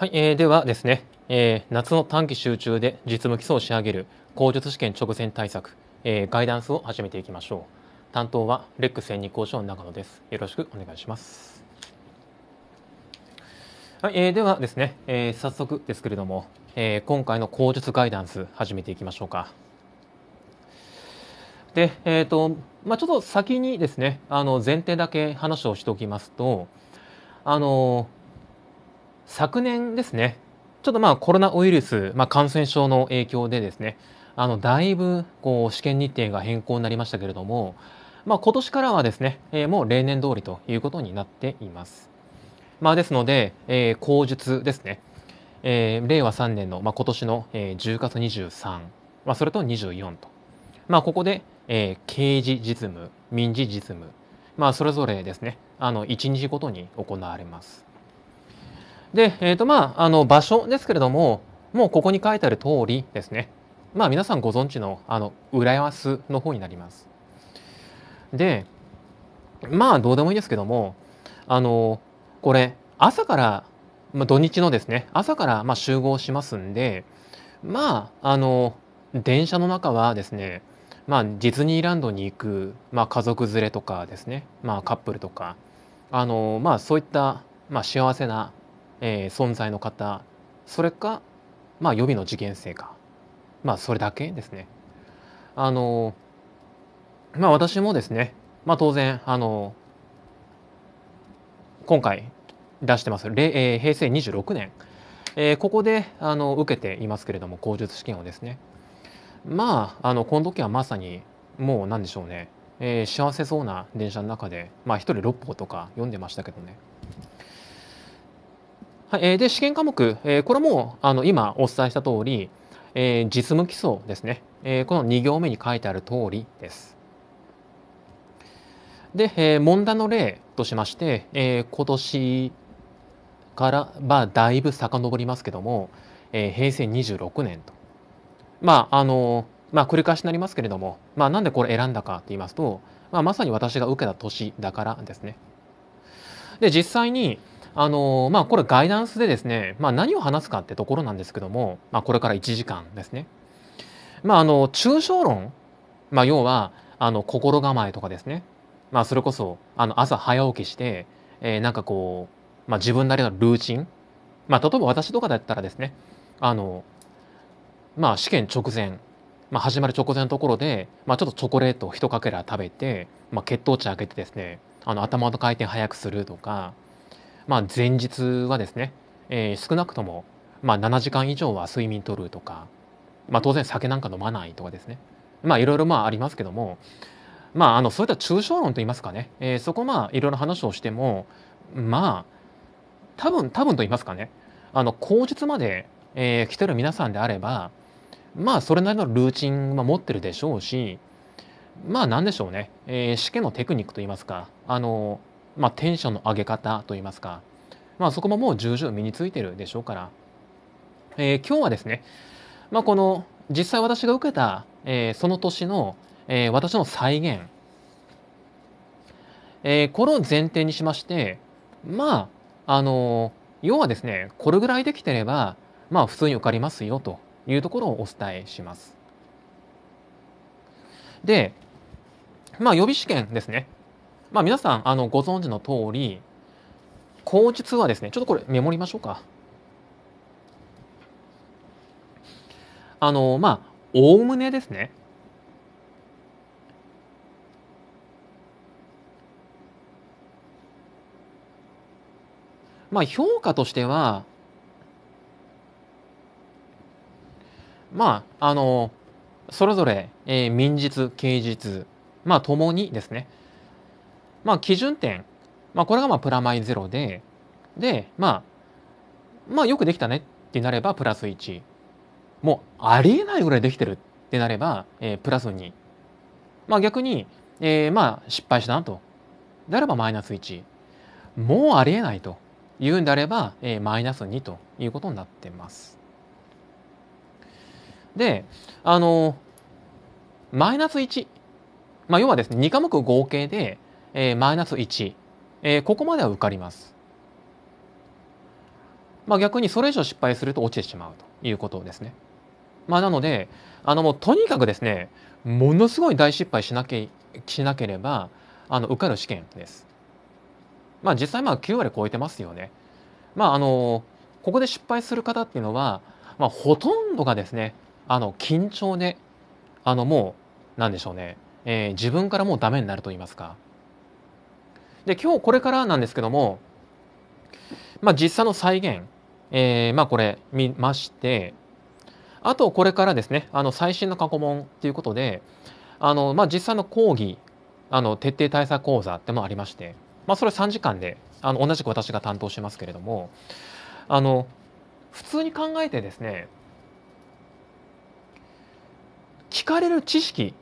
はい、えー、ではですね、えー、夏の短期集中で実務基礎を仕上げる口述試験直前対策、えー、ガイダンスを始めていきましょう担当はレック専任講師の長野ですよろしくお願いしますはい、えー、ではですね、えー、早速ですけれども、えー、今回の口述ガイダンス始めていきましょうかで、えーとまあ、ちょっと先にですねあの前提だけ話をしておきますとあの昨年ですねちょっとまあコロナウイルス、まあ、感染症の影響でですねあのだいぶこう試験日程が変更になりましたけれども、まあ、今年からはですね、えー、もう例年通りということになっています。まあ、ですので、えー、口述ですね、えー、令和3年の、まあ、今年の、えー、10月23、まあ、それと24と、まあ、ここで、えー、刑事実務、民事実務、まあ、それぞれですね、あの1日ごとに行われます。で、えーとまあ、あの場所ですけれどももうここに書いてある通りですね、まあ、皆さんご存知のあの浦安の方になります。でまあどうでもいいですけどもあのこれ朝から、まあ、土日のですね朝からまあ集合しますんでまああの電車の中はですねまあ、ディズニーランドに行く、まあ、家族連れとかですね、まあ、カップルとかあの、まあ、そういった、まあ、幸せなえー、存在の方それか、まあ、予備の受験生か、まあ、それだけですね。あのまあ、私もですね、まあ、当然あの今回出してます、えー、平成26年、えー、ここであの受けていますけれども口述試験をですねまああのこの時はまさにもう何でしょうね、えー、幸せそうな電車の中で、まあ、1人6歩とか読んでましたけどね。はいえで試験科目、えこれもあの今お伝えした通り、え実務基礎ですね、えこの2行目に書いてある通りです。で、え問題の例としまして、えー、今年からまあだいぶ遡りますけども、え平成26年とまああのまあ繰り返しになりますけれども、まあ、なんでこれ選んだかって言いますと、まあ、まさに私が受けた年だからですね。で実際に、あのまあ、これガイダンスでですね、まあ、何を話すかってところなんですけども、まあ、これから1時間ですね。まあ、あの抽象論、まあ、要はあの心構えとかですね、まあ、それこそあの朝早起きして、えー、なんかこう、まあ、自分なりのルーチン、まあ、例えば私とかだったらですねあの、まあ、試験直前、まあ、始まる直前のところで、まあ、ちょっとチョコレートを一かけら食べて、まあ、血糖値上げてですねあの頭の回転速くするとかまあ、前日はですね、えー、少なくとも、まあ、7時間以上は睡眠とるとか、まあ、当然酒なんか飲まないとかですねまあいろいろまあありますけどもまああのそういった抽象論といいますかね、えー、そこまあいろいろ話をしてもまあ多分多分と言いますかねあの口述まで、えー、来てる皆さんであればまあそれなりのルーチンは持ってるでしょうしまあ何でしょうね、えー、試験のテクニックといいますかあのまあ、テンションの上げ方といいますか、まあ、そこももう重々身についてるでしょうから、えー、今日はですね、まあ、この実際私が受けた、えー、その年の、えー、私の再現、えー、これを前提にしましてまああのー、要はですねこれぐらいできてればまあ普通に受かりますよというところをお伝えします。でまあ予備試験ですねまあ、皆さんあのご存知の通り口実はですねちょっとこれメモりましょうか。あのまあおおむねですね。まあ評価としてはまああのそれぞれ、えー、民実、刑実まあともにですねまあ、基準点、まあ、これがまあプラマイゼロでで、まあ、まあよくできたねってなればプラス1もうありえないぐらいできてるってなれば、えー、プラス2、まあ、逆に、えー、まあ失敗したなとであればマイナス1もうありえないというんであれば、えー、マイナス2ということになってます。であのマイナス1、まあ、要はですね2科目合計でえー、マイナス1、えー、ここまでは受かります。まあ、逆にそれ以上失敗すると落ちてしまうということですね。まあ、なのであのもうとにかくですねものすごい大失敗しなけしなければあの受かる試験です。まあ、実際まあ9割超えてますよね。まあ、あのここで失敗する方っていうのは、まあ、ほとんどがですねあの緊張であのもう何でしょうね、えー、自分からもうダメになると言いますか。で今日これからなんですけども、まあ、実際の再現、えー、まあ、これ見ましてあとこれからですねあの最新の過去問ということであの、まあ、実際の講義あの徹底対策講座でもありまして、まあ、それ3時間であの同じく私が担当しますけれどもあの普通に考えてですね聞かれる知識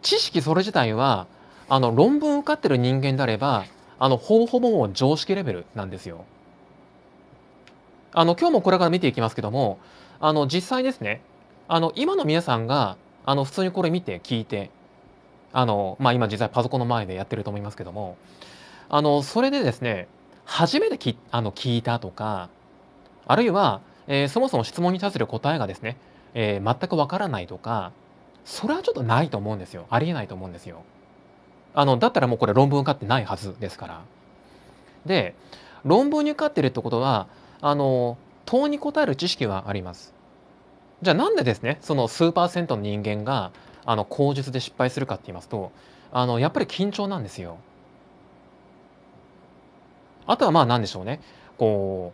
知識それ自体はあの論文受かってる人間であればあのほぼほぼもう常識レベルなんですよ。あの今日もこれから見ていきますけどもあの実際ですねあの今の皆さんがあの普通にこれ見て聞いてあの、まあ、今実際パソコンの前でやってると思いますけどもあのそれでですね初めてきあの聞いたとかあるいは、えー、そもそも質問に対する答えがですね、えー、全くわからないとかそれはちょっとないと思うんですよありえないと思うんですよ。あのだったらもうこれ論文受かってないはずですから。で論文に受かってるってことはあの問に答える知識はあります。じゃあなんでですねその数パーセントの人間があの口述で失敗するかって言いますとあのやっぱり緊張なんですよ。あとはまあ何でしょうねこ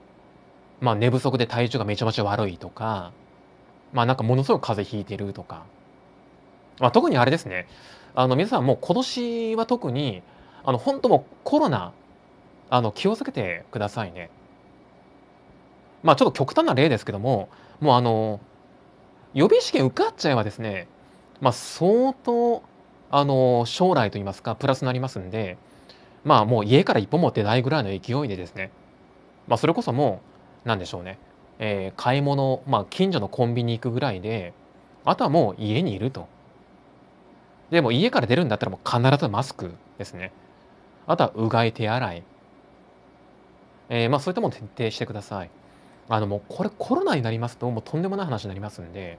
う、まあ、寝不足で体調がめちゃめちゃ悪いとか、まあ、なんかものすごく風邪ひいてるとか、まあ、特にあれですねあの皆さんもう今年は特にあの本当もコロナあの気をつけてくださいね。まあちょっと極端な例ですけどももうあの予備試験受かっちゃえばですね、まあ、相当あの将来といいますかプラスになりますんでまあもう家から一歩も出ないぐらいの勢いでですね、まあ、それこそもう何でしょうね、えー、買い物、まあ、近所のコンビニ行くぐらいであとはもう家にいると。でも家から出るんだったらもう必ずマスクですね。あとはうがい手洗い。えー、まあそういったもの徹底してください。あのもうこれコロナになりますともうとんでもない話になりますんで。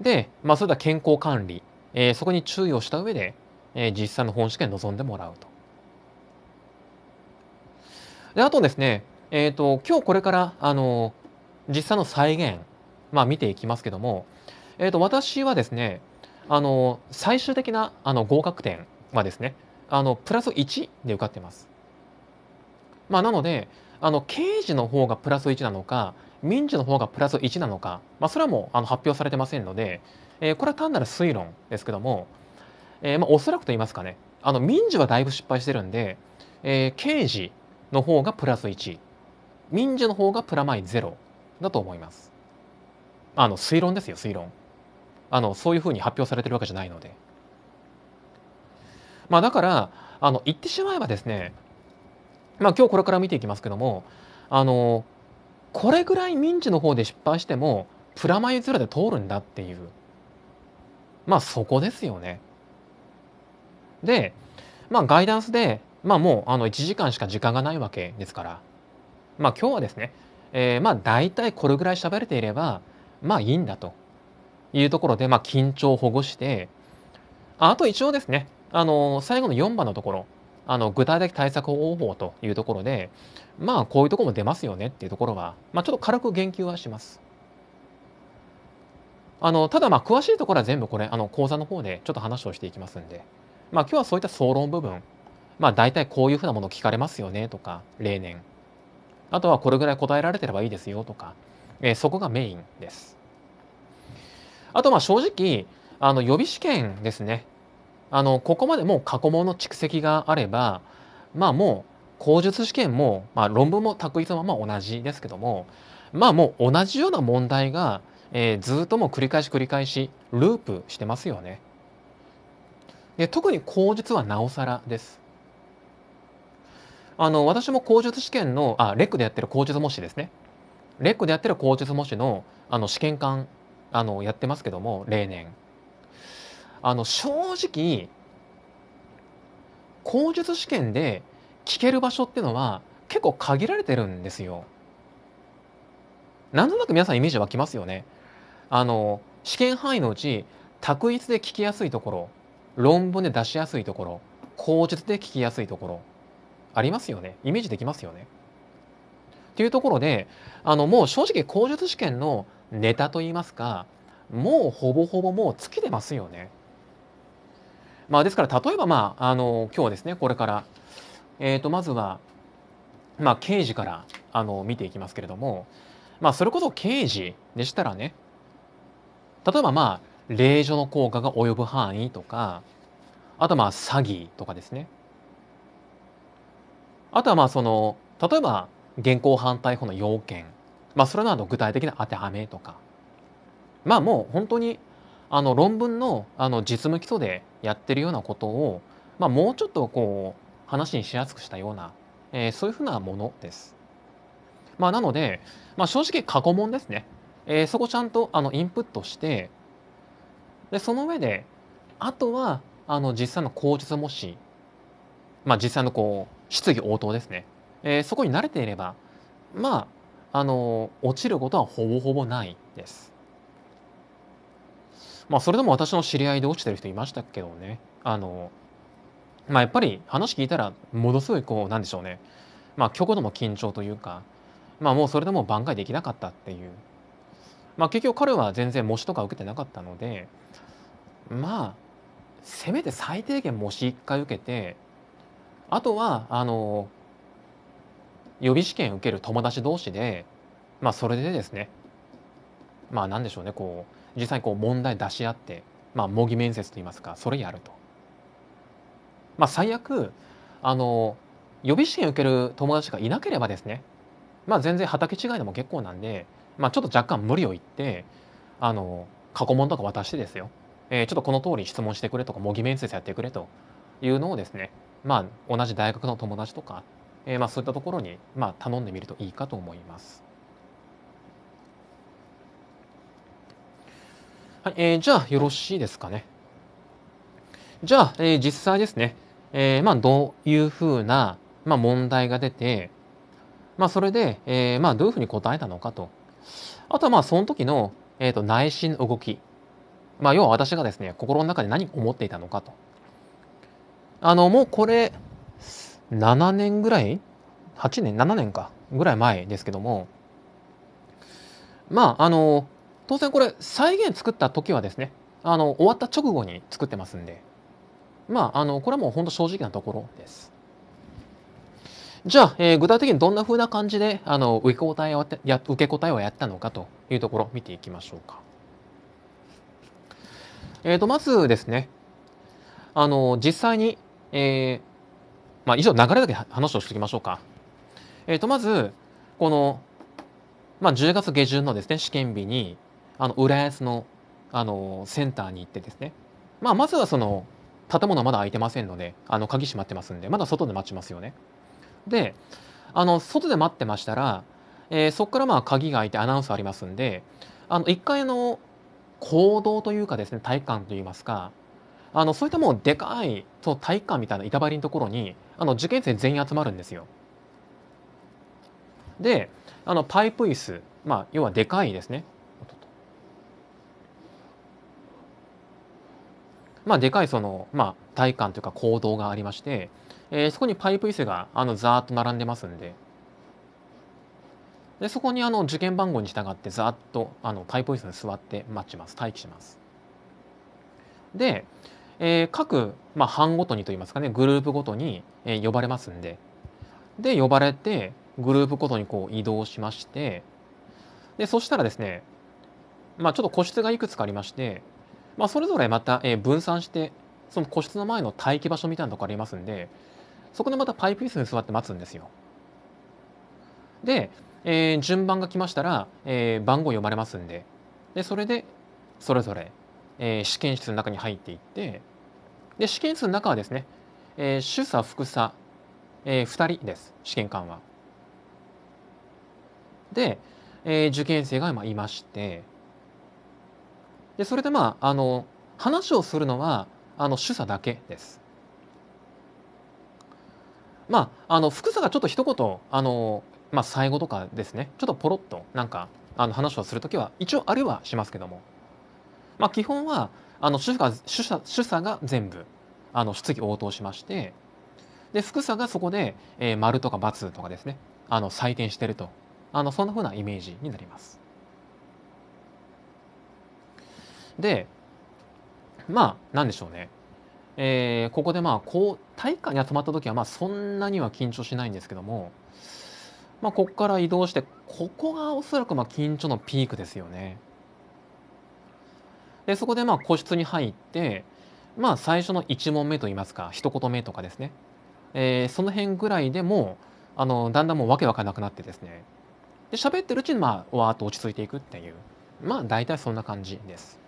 で、まあそれでは健康管理、えー、そこに注意をした上で、えー、実際の本試験に臨んでもらうと。で、あとですね、えっ、ー、と、今日これから、あの、実際の再現、まあ見ていきますけども、えっ、ー、と、私はですね、あの最終的なあの合格点はですねあのプラス1で受かってます。まあ、なのであの刑事の方がプラス1なのか民事の方がプラス1なのか、まあ、それはもうあの発表されてませんので、えー、これは単なる推論ですけども、えー、まあ、おそらくと言いますかねあの民事はだいぶ失敗してるんで、えー、刑事の方がプラス1民事の方がプラマイ0だと思います。あの推論ですよ推論。あのそういうふうに発表されてるわけじゃないので、まあ、だからあの言ってしまえばですね、まあ、今日これから見ていきますけどもあのこれぐらい民事の方で失敗してもプラマイゼロで通るんだっていうまあそこですよね。で、まあ、ガイダンスで、まあ、もうあの1時間しか時間がないわけですから、まあ、今日はですね、えー、まあ大体これぐらい喋れていればまあいいんだと。いうところで、まあ、緊張をほぐしてあと一応ですねあの最後の4番のところあの具体的対策方法というところでまあこういうとこも出ますよねっていうところは、まあ、ちょっと軽く言及はします。あのただまあ詳しいところは全部これあの講座の方でちょっと話をしていきますんで、まあ、今日はそういった総論部分、まあ、大体こういうふうなもの聞かれますよねとか例年あとはこれぐらい答えられてればいいですよとか、えー、そこがメインです。あとまあ正直あの予備試験ですねあのここまでもう過去問の蓄積があればまあもう口述試験も、まあ、論文も択一はまあ同じですけどもまあもう同じような問題が、えー、ずっともう繰り返し繰り返しループしてますよね。で特に口述はなおさらです。あの私も口述試験のあレックでやってる口述模試ですねレックでやってる口述模試のあの試験官あのやってますけども例年あの正直口述試験で聞ける場所っていうのは結構限られてるんですよ。なんとなく皆さんイメージ湧きますよね。あの試験範囲のうち択一で聞きやすいところ論文で出しやすいところ口述で聞きやすいところありますよねイメージできますよね。っていうところであのもう正直口述試験のネタといいますかもうほぼほぼもう尽きてますよね。まあ、ですから例えば、まあ、あの今日はですねこれから、えとまずは、まあ、刑事からあの見ていきますけれども、まあ、それこそ刑事でしたらね例えばまあ令状の効果が及ぶ範囲とかあとまあ詐欺とかですねあとはまあその例えば現行犯逮捕の要件まあ、それのあの具体的な当てはめとかまあもう本当にあの論文のあの実務基礎でやってるようなことを、まあ、もうちょっとこう話にしやすくしたような、えー、そういうふうなものです。まあ、なので、まあ、正直過去問ですね、えー、そこちゃんとあのインプットしてでその上であとはあの実際の口述模試、まあ、実際のこう質疑応答ですね、えー、そこに慣れていればまああの落ちることはほぼほぼないです。まあ、それでも私の知り合いで落ちてる人いましたけどねあの、まあ、やっぱり話聞いたらものすごいこうなんでしょうね、まあ、極度の緊張というか、まあ、もうそれでも挽回できなかったっていう、まあ、結局彼は全然模試とか受けてなかったのでまあせめて最低限模試1回受けてあとはあの予備試験受ける友達同士で、まあ、それでですねまあ何でしょうねこう実際こう問題出し合って、まあ、模擬面接といいますかそれやると。まあ、最悪あの予備試験受ける友達がいなければですね、まあ、全然畑違いでも結構なんで、まあ、ちょっと若干無理を言ってあの過去問とか渡してですよ、えちょっとこの通り質問してくれとか模擬面接やってくれというのをですねまあ同じ大学の友達とかえー、まあ、そういったところに、まあ、頼んでみるといいかと思います。はいえー、じゃあよろしいですかね。じゃあ、えー、実際ですね、えーまあ、どういうふうな、まあ、問題が出て、まあ、それで、えーまあ、どういうふうに答えたのかと。あとはまあその時の、えと、内心の動き。まあ、要は私がですね、心の中で何を思っていたのかと。あの、もうこれ、7年ぐらい8年7年かぐらい前ですけどもまああの当然これ再現作った時はですねあの終わった直後に作ってますんでまああのこれはもうほんと正直なところです。じゃあ、えー、具体的にどんなふうな感じであの受け答えをや受け答えをやったのかというところ見ていきましょうか。えーと、とまずですねあの実際に、えー、まあ、以上、流れだけ話をしておきましょうか。えー、とまず、この、まあ、10月下旬のですね試験日にあの浦安のあのセンターに行ってですね、まあ、まずはその建物まだ開いてませんのであの鍵閉まってますんでまだ外で待ちますよね。であの外で待ってましたら、えー、そこからまあ鍵が開いてアナウンスありますんであの1階の行動というかですね体育館といいますかあのそういったもうでかいそう体育館みたいな板張りのところにあの受験生全員集まるんですよ。であのパイプ椅子、まあ、要はでかいですね。まあ、でかいその、まあ、体館というか行動がありまして、えー、そこにパイプ椅子があのざーっと並んでますんででそこにあの受験番号に従ってざーっとあのパイプ椅子に座って待ちます待機します。でえー、各、まあ、班ごとにといいますかねグループごとに、えー、呼ばれますんでで呼ばれてグループごとにこう移動しましてでそしたらですね、まあ、ちょっと個室がいくつかありまして、まあ、それぞれまた、えー、分散してその個室の前の待機場所みたいなとこありますんでそこでまたパイプ椅子に座って待つんですよ。で、えー、順番が来ましたら、えー、番号読まれますんででそれでそれぞれえー、試験室の中に入っていってで試験室の中はですね、えー、主査副査、えー、2人です試験官は。で、えー、受験生が今いましてでそれでまああの話をするのはあの主査だけです。まあ、あの副査がちょっと一言あの、まあ、最後とかですねちょっとポロッとなんかあの話をする時は一応あるいはしますけどもまあ、基本はあの主が主査主査が全部あの質疑応答しましてで副査がそこで、えー、丸とか×とかですねあの採点してるとあのそんなふうなイメージになります。でまあ何でしょうね、えー、ここでまあこう体育館に集まった時はまあそんなには緊張しないんですけども、まあ、ここから移動してここがおそらくまあ緊張のピークですよね。でそこでまあ個室に入って、まあ、最初の1問目といいますか一言目とかですね、えー、その辺ぐらいでもあのだんだんもう訳分からなくなってですねで喋ってるうちにまあわーっと落ち着いていくっていうまあ大体そんな感じです。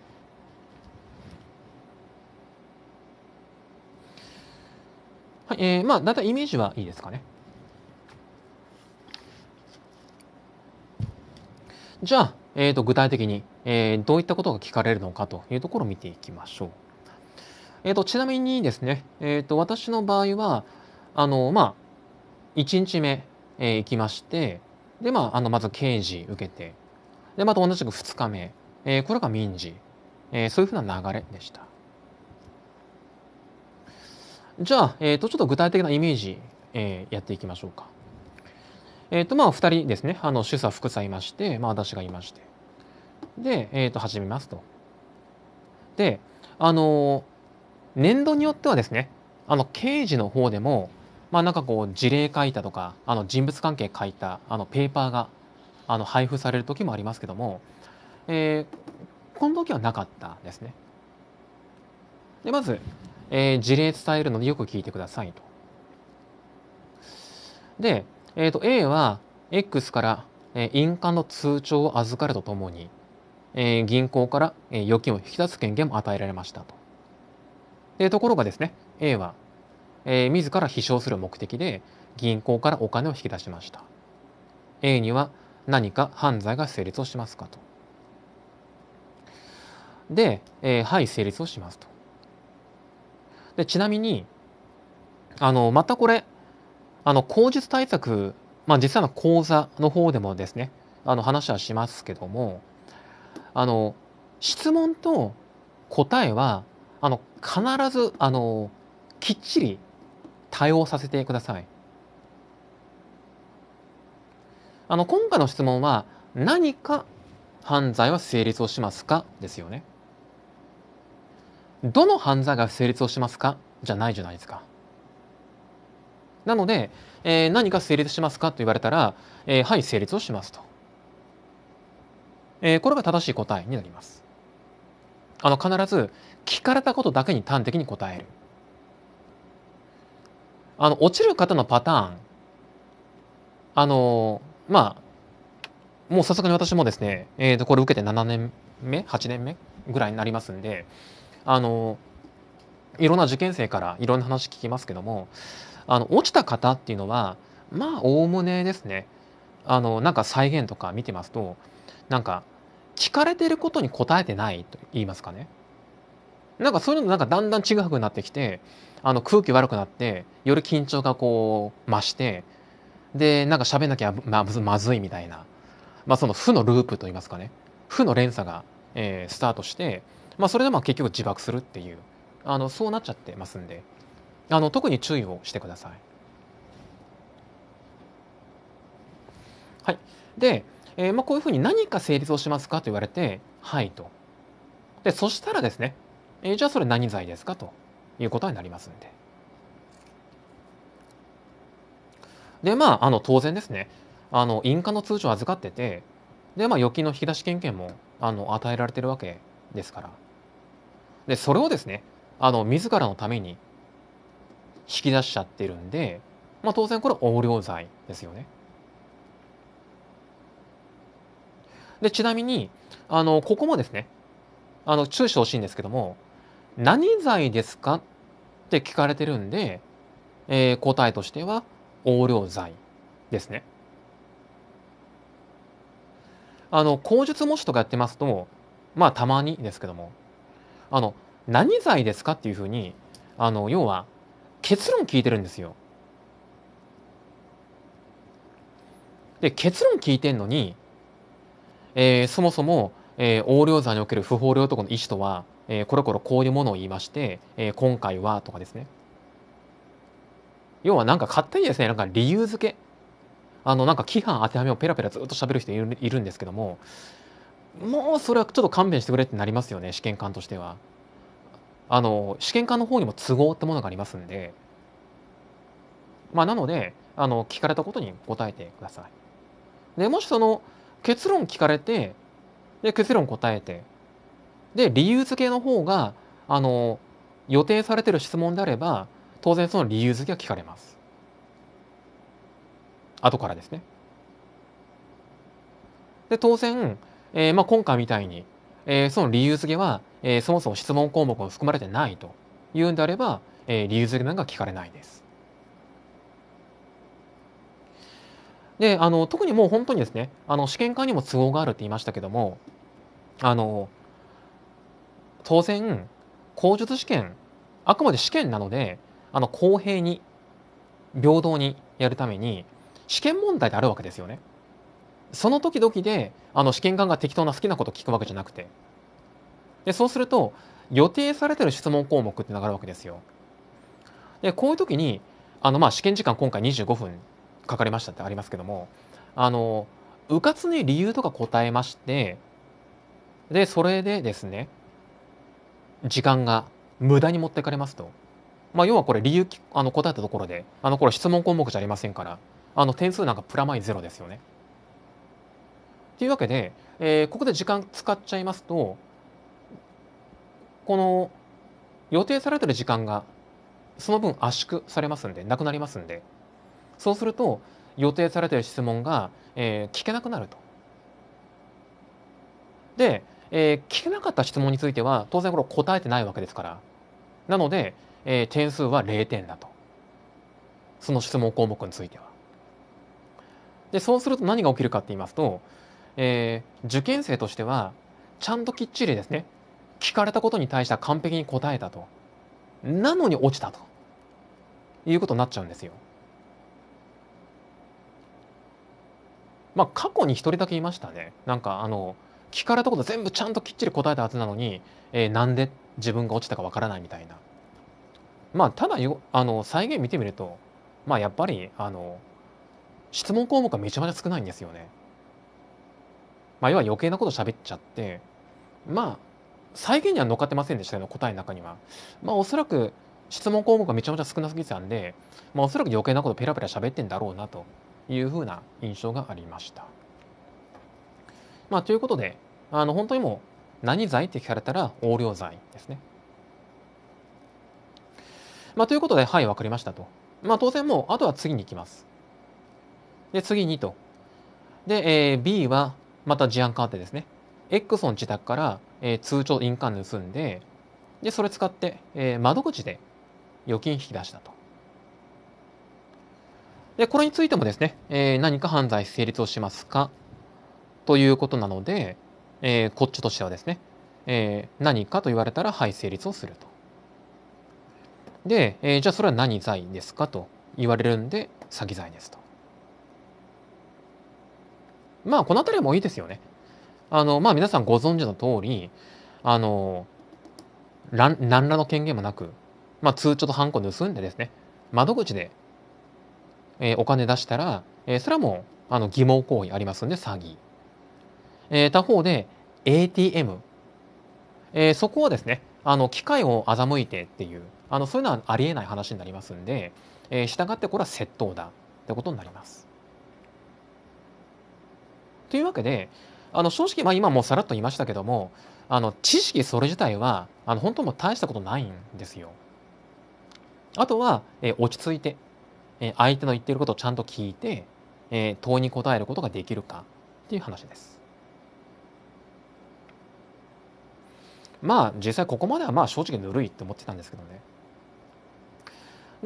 はいえー、まあ大体イメージはいいですかね。じゃあ、えーと具体的にえー、どういったことが聞かれるのかというところを見ていきましょう。えーと、ちなみにですね、えーと、私の場合はあの、まあ、1日目、えー、行きましてで、まあ、あのまず刑事受けてでまた同じく2日目、えー、これが民事、えー、そういうふうな流れでした。じゃあ、えーと、とちょっと具体的なイメージ、えー、やっていきましょうか。えーとまあ、2人ですねあの主査副査いまして、まあ、私がいましてで、えー、と始めますと。であの年度によってはですねあの刑事の方でもまあなんかこう事例書いたとかあの人物関係書いたあのペーパーがあの配布される時もありますけども、えー、この時はなかったですね。でまず、えー、事例伝えるのでよく聞いてくださいと。で、えー、と A は X から、え印鑑の通帳を預かるとともにえー、銀行から、えー、預金を引き出す権限も与えられましたと。でところがですね A は、えー、自ら飛翔する目的で銀行からお金を引き出しました。A には何か犯罪が成立をしますかと。で、えー、はい成立をしますと。でちなみにあのまたこれあの口実対策、まあ、実際の講座の方でもですねあの話はしますけどもあの質問と答えはあの必ずあのきっちり対応させてください。あの今回の質問は何か犯罪は成立をしますかですよね。どの犯罪が成立をしますかじゃないじゃないですか。なので、えー、何か成立しますかと言われたら、えー、はい成立をしますと。えー、これが正しい答えになります。あの必ず聞かれたことだけに端的に答える。あの落ちる方のパターンあのまあもうさすがに私もですね、えー、とこれ受けて7年目8年目ぐらいになりますんであのいろんな受験生からいろんな話聞きますけどもあの落ちた方っていうのはまあおおむねですねあのなんか再現とか見てますとなんか聞かれてることに答えてないと言いますかねなんかそういうのなんかだんだんちぐはぐなってきてあの空気悪くなってより緊張がこう増してでなんか喋んなきゃままずいみたいな、まあ、その負のループと言いますかね負の連鎖が、えー、スタートして、まあ、それでまあ結局自爆するっていうあのそうなっちゃってますんであの特に注意をしてください。はい、でえー、まあ、こういうふうに何か成立をしますかと言われて、はいと。で、そしたらですね、えー、じゃあそれ何罪ですかということになりますんで。で、まあ、あの当然ですね、あの印鑑の通帳を預かってて、で、まあ、預金の引き出し権限もあの与えられてるわけですから。で、それをですね、あの自らのために引き出しちゃってるんで、まあ、当然これ横領罪ですよね。でちなみにあのここもですねあの注意してほしいんですけども「何罪ですか?」って聞かれてるんで、えー、答えとしては横領罪ですね。あの口述模試とかやってますとまあたまにですけどもあの何罪ですかっていうふうにあの要は結論聞いてるんですよ。で結論聞いてんのにえー、そもそも、えー、横領罪における不法領得の意思とは、えー、コロコロこういうものを言いまして、えー、今回はとかですね要はなんか勝手にですねなんか理由付けあのなんか規範当てはめをペラペラずっと喋る人いるいるんですけどももうそれはちょっと勘弁してくれってなりますよね試験官としては。あの試験官の方にも都合ってものがありますんでまあなのであの聞かれたことに答えてください。でもしその結論聞かれてで結論答えてで理由付けの方があの予定されてる質問であれば当然その理由付けは聞かれます後からですねで当然、えーまあ、今回みたいに、えー、その理由付けは、えー、そもそも質問項目が含まれてないというんであれば、えー、理由付けなんか聞かれないですであの特にもう本当にですねあの試験管にも都合があるって言いましたけどもあの当然口述試験あくまで試験なのであの公平に平等にやるために試験問題であるわけですよね。その時々であの試験官が適当な好きなこと聞くわけじゃなくてでそうすると予定されてる質問項目ってのがあるわけですよ。でこういう時にあのまあ試験時間今回25分書かれましたってありますけどもあのうかつに理由とか答えましてでそれでですね時間が無駄に持ってかれますと、まあ、要はこれ理由あの答えたところであのこれ質問項目じゃありませんからあの点数なんかプラマイゼロですよね。というわけで、えー、ここで時間使っちゃいますとこの予定されてる時間がその分圧縮されますんでなくなりますんでそうすると予定されてる質問が、えー、聞けなくなると。で、えー、聞けなかった質問については当然これ答えてないわけですからなので、えー、点数は0点だとその質問項目については。でそうすると何が起きるかって言いますと、えー、受験生としてはちゃんときっちりですね聞かれたことに対しては完璧に答えたとなのに落ちたということになっちゃうんですよ。まあ、過去に1人だけいましたねなんかあの聞かれたこと全部ちゃんときっちり答えたはずなのに、えー、なんで自分が落ちたかわからないみたいなまあただよあの再現見てみるとまあやっぱりあの質問項目がめちゃめちゃ少ないんですよね。まあ、要は余計なこと喋っちゃってまあ再現には乗っかってませんでしたよね答えの中には。まあおそらく質問項目がめちゃめちゃ少なすぎてたんで、まあ、おそらく余計なことペラペラ喋ってんだろうなというふうな印象がありました。まあ、ということであの本当にもう何罪って聞かれたら横領罪ですね。まあ、ということではい分かりましたと。まあ、当然もうあとは次に行きます。で次にと。で、えー、B はまた事案変わってですね X の自宅から、えー、通帳印鑑盗んででそれ使って、えー、窓口で預金引き出したと。で、これについてもですね、えー、何か犯罪成立をしますかということなので、えー、こっちとしてはですね、えー、何かと言われたら、はい、成立をすると。で、えー、じゃあそれは何罪ですかと言われるんで、詐欺罪ですと。まあ、この辺りもいいですよね。あの、まあ皆さんご存知の通り、あの、何らの権限もなく、まあ通帳とハンコ盗んでですね、窓口でえー、お金出したら、えー、それはもうあの疑問行為ありますんで詐欺、えー、他方で ATM、えー、そこはですねあの機械を欺いてっていうあのそういうのはありえない話になりますんで、えー、従ってこれは窃盗だってことになります。というわけであの正直、まあ、今もさらっと言いましたけどもあの知識それ自体はあの本当も大したことないんですよ。あとは、えー、落ち着いて相手の言ってることをちゃんと聞いて、え問いに答えることができるかっていう話です。まあ実際ここまではまあ正直ぬるいって思ってたんですけどね。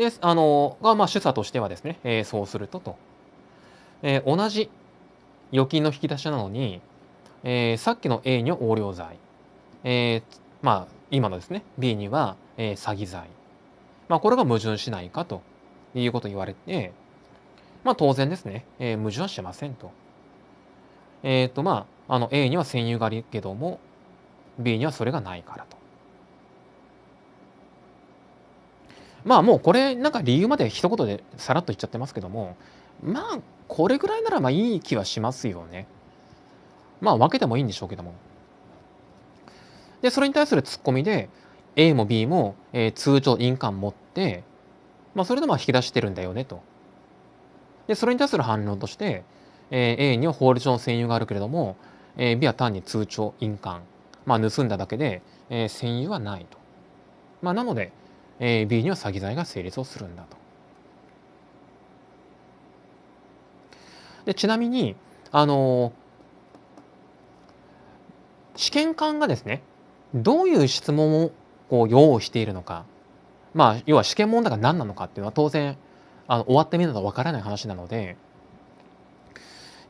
であのがまあ主査としてはですね、えー、そうするとと、えー、同じ預金の引き出しなのに、えー、さっきの A には横領罪、えまあ今のですね B には、え詐欺罪、まあ、これが矛盾しないかということを言われて、まあ当然ですね、えー、矛盾はしてませんと。えっ、ー、とまあ、あの A には占有があるけども、B にはそれがないからと。まあもうこれなんか理由まで一言でさらっと言っちゃってますけどもまあこれぐらいならまあいい気はしますよね。まあ分けてもいいんでしょうけども。でそれに対するツッコミで A も B も、えー、通常印鑑持ってまあ、それでまあ引き出してるんだよねと。でそれに対する反論として、えー、A には法律上の占有があるけれども、えー、B は単に通帳印鑑、まあ、盗んだだけで、えー、占有はないと。まあ、なので、えー、B には詐欺罪が成立をするんだと。でちなみにあの試験官がですねどういう質問をこう用意しているのかまあ、要は試験問題が何なのかっていうのは当然あの終わってみるのは分からない話なので、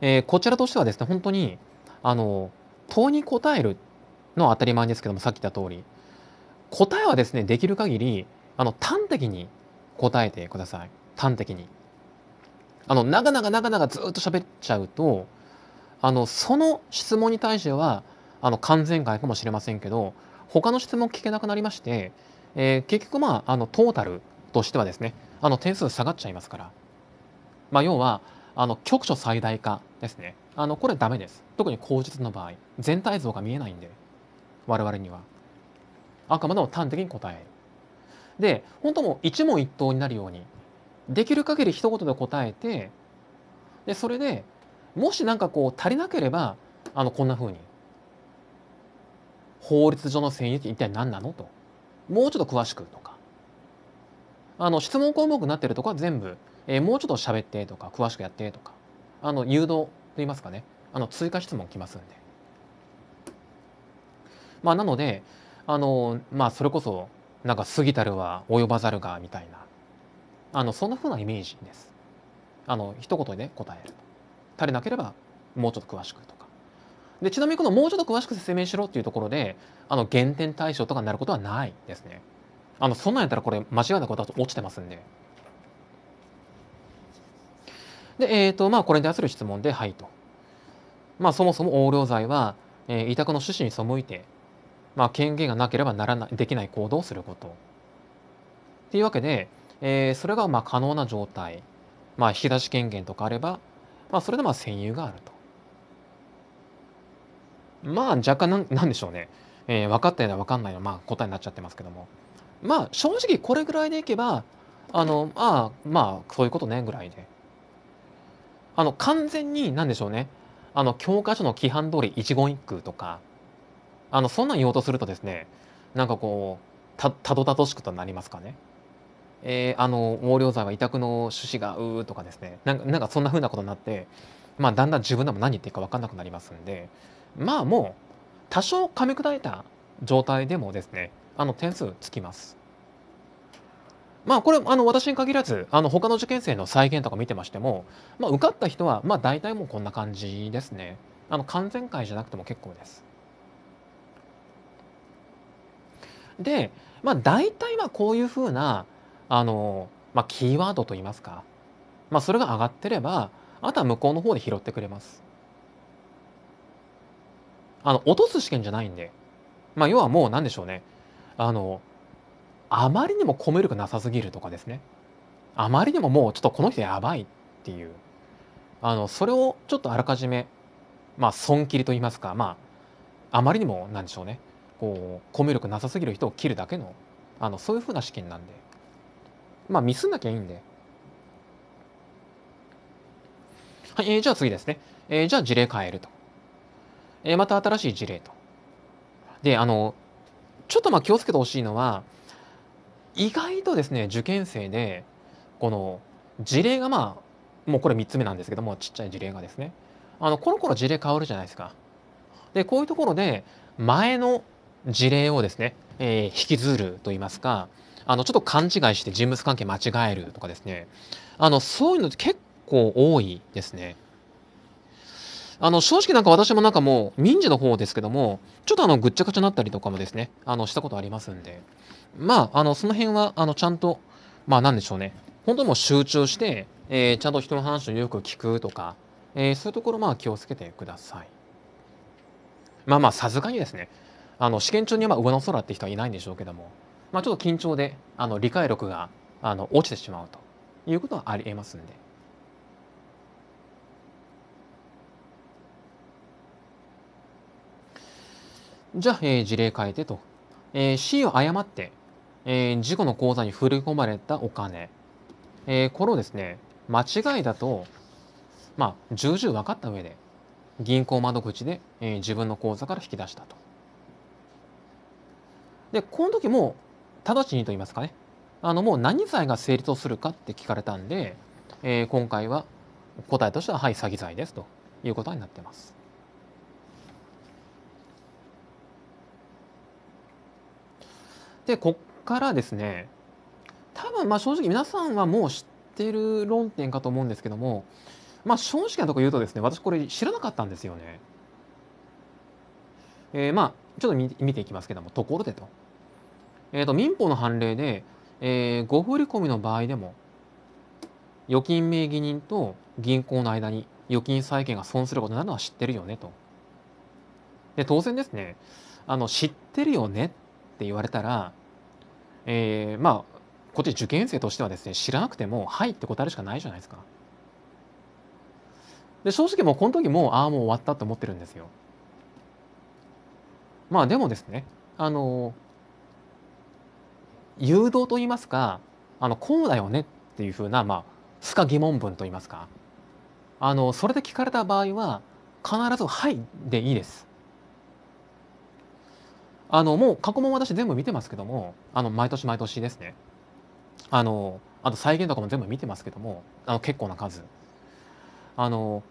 えー、こちらとしてはですね本当にあの問に答えるのは当たり前ですけどもさっき言った通り答えはですねできる限りあの端的に答えてください端的に。あの長々長々ずっと喋っちゃうとあのその質問に対してはあの完全外かもしれませんけど他の質問聞けなくなりましてえー、結局、まあ、あのトータルとしてはですねあの点数下がっちゃいますから、まあ、要はあの局所最大化ですねあのこれダメです特に口述の場合全体像が見えないんで我々にはあくまでも端的に答えるで本当も一問一答になるようにできる限り一言で答えてでそれでもし何かこう足りなければあのこんなふうに法律上の戦役って一体何なのともうちょっと詳しくとかあの質問項目になってるとこは全部、えー、もうちょっと喋ってとか詳しくやってとかあの誘導と言いますかねあの追加質問きますんで。まあ、なのであの、まあ、それこそなんか過ぎたるは及ばざるがみたいなあのそんなふうなイメージです。あの一言で答える足りなければもうちょっと詳しくと。でちなみにこのもうちょっと詳しく説明しろっていうところであの減点対象とかになることはないですね。あのそんなんやったらこれ間違いなくと落ちてますんで。で、えっ、ー、とまあこれに対する質問で「はい」と。まあそもそも横領罪は、えー、委託の趣旨に背いて、まあ、権限がなければならないできない行動をすること。っていうわけで、えー、それがまあ可能な状態、まあ、引き出し権限とかあれば、まあ、それでまあ占有があると。まあ若干なんでしょうね、えー、分かったような分かんないのまあ答えになっちゃってますけどもまあ正直これぐらいでいけばあのあまあそういうことねぐらいであの完全に何でしょうねあの教科書の規範通り一言一句とかあのそんなん言おうとするとですねなんかこうたたどたどしくとなりますかね。えー、あの横領罪は委託の趣旨がうーとかですねなんかなんかそんなふうなことになって、まあ、だんだん自分でも何言っていいか分かんなくなりますんでまあもう多少噛み砕いた状態でもですねあの点数つきます。まあこれあの私に限らずあの他の受験生の再現とか見てましても、まあ、受かった人はまあ大体もうこんな感じですねあの完全解じゃなくても結構です。で、まあ、大体はこういうふうなあの、まあ、キーワードといいますか、まあ、それが上がってればあとは向こうの方で拾ってくれます。あの落とす試験じゃないんで、まあ、要はもう何でしょうねあのあまりにもコミュ力なさすぎるとかですねあまりにももうちょっとこの人やばいっていうあのそれをちょっとあらかじめまあ損切りと言いますかまああまりにも何でしょうねこうコミュ力なさすぎる人を切るだけのあのそういうふうな試験なんでまあミスんなきゃいいんではい、えー、じゃあ次ですね、えー、じゃあ事例変えるとえまた新しい事例と。であのちょっとまあ気をつけてほしいのは意外とですね受験生でこの事例がまあもうこれ3つ目なんですけどもちっちゃい事例がですねあのこのコ事例変わるじゃないですか。でこういうところで前の事例をですね、えー、引きずると言いますかあのちょっと勘違いして人物関係間違えるとかですねあのそういうのって結構多いですね。あの正直なんか私もなんかもう民事の方ですけどもちょっとあのぐっちゃぐちゃになったりとかもですねあのしたことありますんでまああのその辺はあのちゃんとまあなんでしょうね本当にもう集中して、えー、ちゃんと人の話をよく聞くとか、えー、そういうところまあ気をつけてくださいまあまあさすがにですねあの試験中には上の空って人はいないんでしょうけども、まあ、ちょっと緊張であの理解力があの落ちてしまうということはありえますんで。じゃあ、えー、事例変えてと、えー、C を誤って、えー、事故の口座に振り込まれたお金、えー、これをですね間違いだとまあ重々分かった上で銀行窓口で、えー、自分の口座から引き出したと。でこの時も直ちにと言いますかねあのもう何罪が成立をするかって聞かれたんで、えー、今回は答えとしてははい詐欺罪ですということになってます。でこっからですね多分まあ正直皆さんはもう知ってる論点かと思うんですけどもまあ正直なところ言うとですね私これ知らなかったんですよね。えー、まあちょっと見見ていきますけどもところでと。えー、と民法の判例で、えー、誤振込の場合でも預金名義人と銀行の間に預金債権が損することになるのは知ってるよねと。で当然ですねあの知ってるよねって言われたらえー、まあこっち受験生としてはですね知らなくても「はい」って答えるしかないじゃないですか。で正直もうこの時もうああもう終わったと思ってるんですよ。まあでもですねあの誘導といいますかあのこうだよねっていうふうなまあ不可疑問文といいますかあのそれで聞かれた場合は必ず「はい」でいいです。あのもう過去問私全部見てますけどもあの毎年毎年ですねあのあと再現とかも全部見てますけどもあの結構な数あの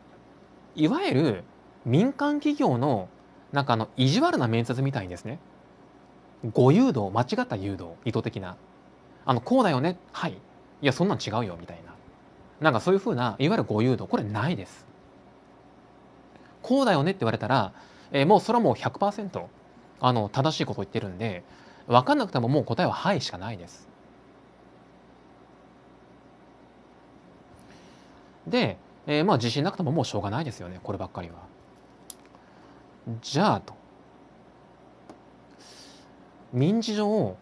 いわゆる民間企業のなんかあの意地悪な面接みたいにですね誤誘導間違った誘導意図的なあのこうだよねはいいやそんなん違うよみたいななんかそういうふうないわゆる誤誘導これないですこうだよねって言われたら、えー、もうそれはもう100%あの正しいことを言ってるんで分かんなくてももう答えは「はい」しかないです。で、えー、まあ自信なくてももうしょうがないですよねこればっかりは。じゃあと民事上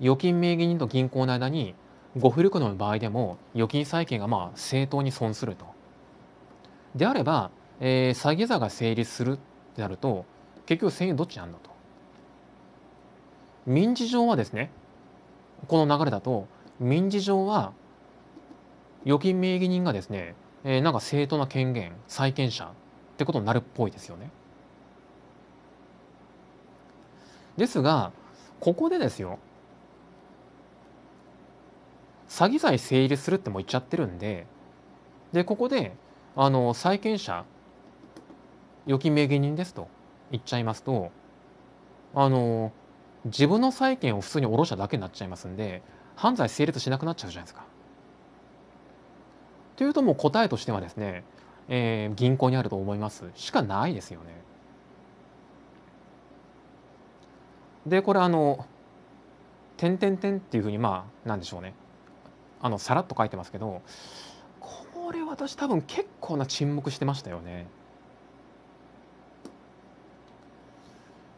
預金名義人と銀行の間にご不力の場合でも預金債権がまあ正当に損すると。であれば、えー、詐欺罪が成立するってなると結局1 0円どっちなんだと。民事上はですねこの流れだと民事上は預金名義人がですね、えー、なんか正当な権限債権者ってことになるっぽいですよね。ですがここでですよ詐欺罪成立するっても言っちゃってるんででここであの債権者預金名義人ですと言っちゃいますとあの自分の債権を普通に下ろしただけになっちゃいますんで犯罪成立しなくなっちゃうじゃないですか。というともう答えとしてはですね、えー、銀行にあると思いますしかないですよね。でこれあの「点点点」っていうふうにまあなんでしょうねあのさらっと書いてますけどこれ私多分結構な沈黙してましたよね。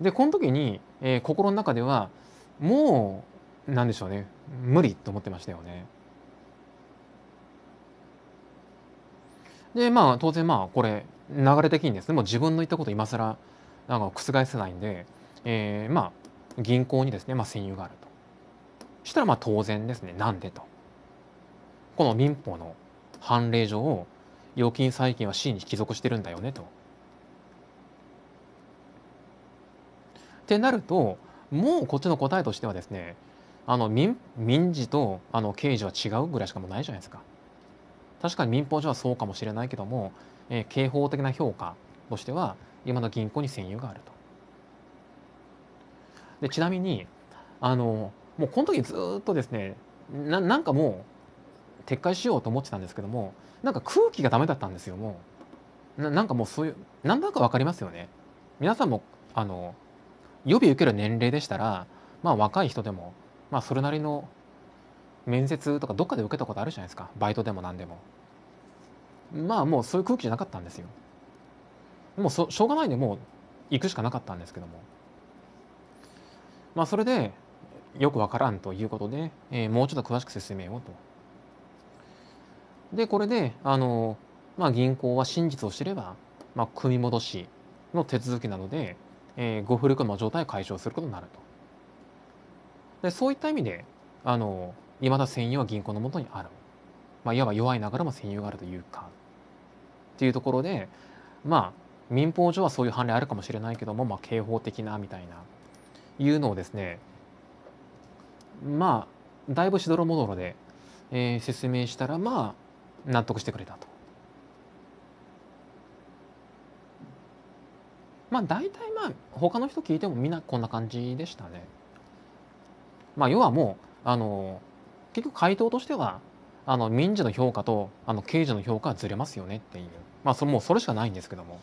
でこの時に、えー、心の中ではもうなんでしょうね無理と思ってましたよね。でまあ当然まあこれ流れ的にですねもう自分の言ったこと今更なんか覆せないんで、えー、まあ銀行にですね、まあ、占有があるとしたらまあ当然ですねなんでとこの民法の判例上預金債権は C に帰属してるんだよねとってなるともうこっちの答えとしてはですねあの民民事とあの刑事は違うぐらいしかもないじゃないですか。確かに民法上はそうかもしれないけども、えー、刑法的な評価としては今の銀行に占有があると。でちなみにあのもうこの時ずっとですねななんかもう撤回しようと思ってたんですけどもなんか空気がダメだったんですよもうななんかもうそういう何だか分かりますよね皆さんもあの予備受ける年齢でしたら、まあ、若い人でも、まあ、それなりの面接とかどっかで受けたことあるじゃないですかバイトでも何でもまあもうそういう空気じゃなかったんですよもうしょうがないんでもう行くしかなかったんですけどもまあそれでよくわからんということで、えー、もうちょっと詳しく説明をとでこれであの、まあ、銀行は真実を知れば、まあ、組み戻しの手続きなのでえご不力の状態を解消することになると。でそういった意味であの未だ専用は銀行のもとにある、まあ、いわば弱いながらも占有があるというかっていうところでまあ民法上はそういう判例あるかもしれないけども、まあ、刑法的なみたいないうのをですねまあだいぶしどろもどろで、えー、説明したらまあ納得してくれたと。まあ大体まあ他の人聞いてもみんなこんな感じでしたね。まあ、要はもうあの結局回答としてはあの民事の評価とあの刑事の評価はずれますよねっていうまあそれもうそれしかないんですけども。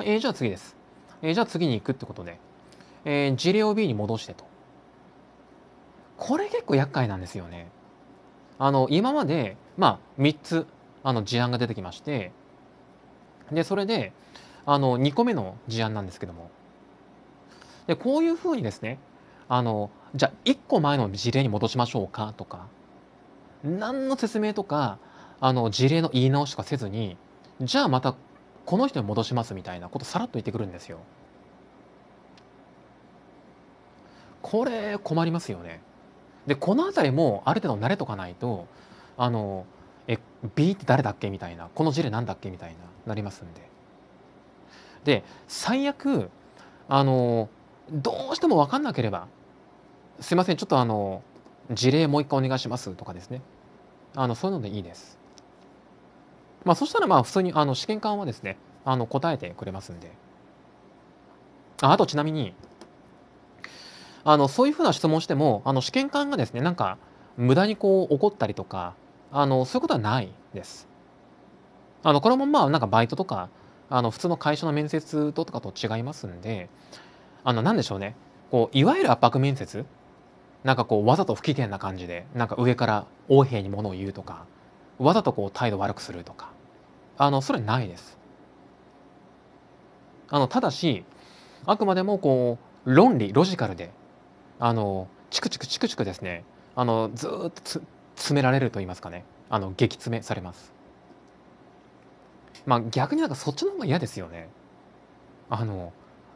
えー、じゃあ次です。えー、じゃあ次に行くってことで、えー、事例を B に戻してと。これ結構厄介なんですよね。あの今までまあ3つあの事案が出てきましてでそれであの2個目の事案なんですけどもでこういうふうにですねあのじゃあ1個前の事例に戻しましょうかとか何の説明とかあの事例の言い直しとかせずにじゃあまたこの人に戻しますみたいなことさらっと言ってくるんですよ。これ困りますよね。でこの辺りもある程度慣れとかないとあの B って誰だっけみたいなこの事例なんだっけみたいななりますんで。で最悪あのどうしても分かんなければ「すいませんちょっとあの事例もう一回お願いします」とかですねあのそういうのでいいです。まあ、そしたらまあ普通にあの試験官はですねあの答えてくれますんでああとちなみにあのそういうふうな質問してもあの試験官がですねなんか無駄にこう怒ったりとかあのそういうことはないです。あのこれもまあなんかバイトとかあの普通の会社の面接とかと違いますんであの何でしょうねこういわゆる圧迫面接なんかこうわざと不機嫌な感じでなんか上から横柄に物を言うとかわざとこう態度悪くするとかあのそれないです。あのただしあくまでもこう論理ロジカルであのチクチクチクチクですねあのずっと詰められると言いますかねあの激詰めされますまあ逆になんかそっちの方が嫌ですよねあの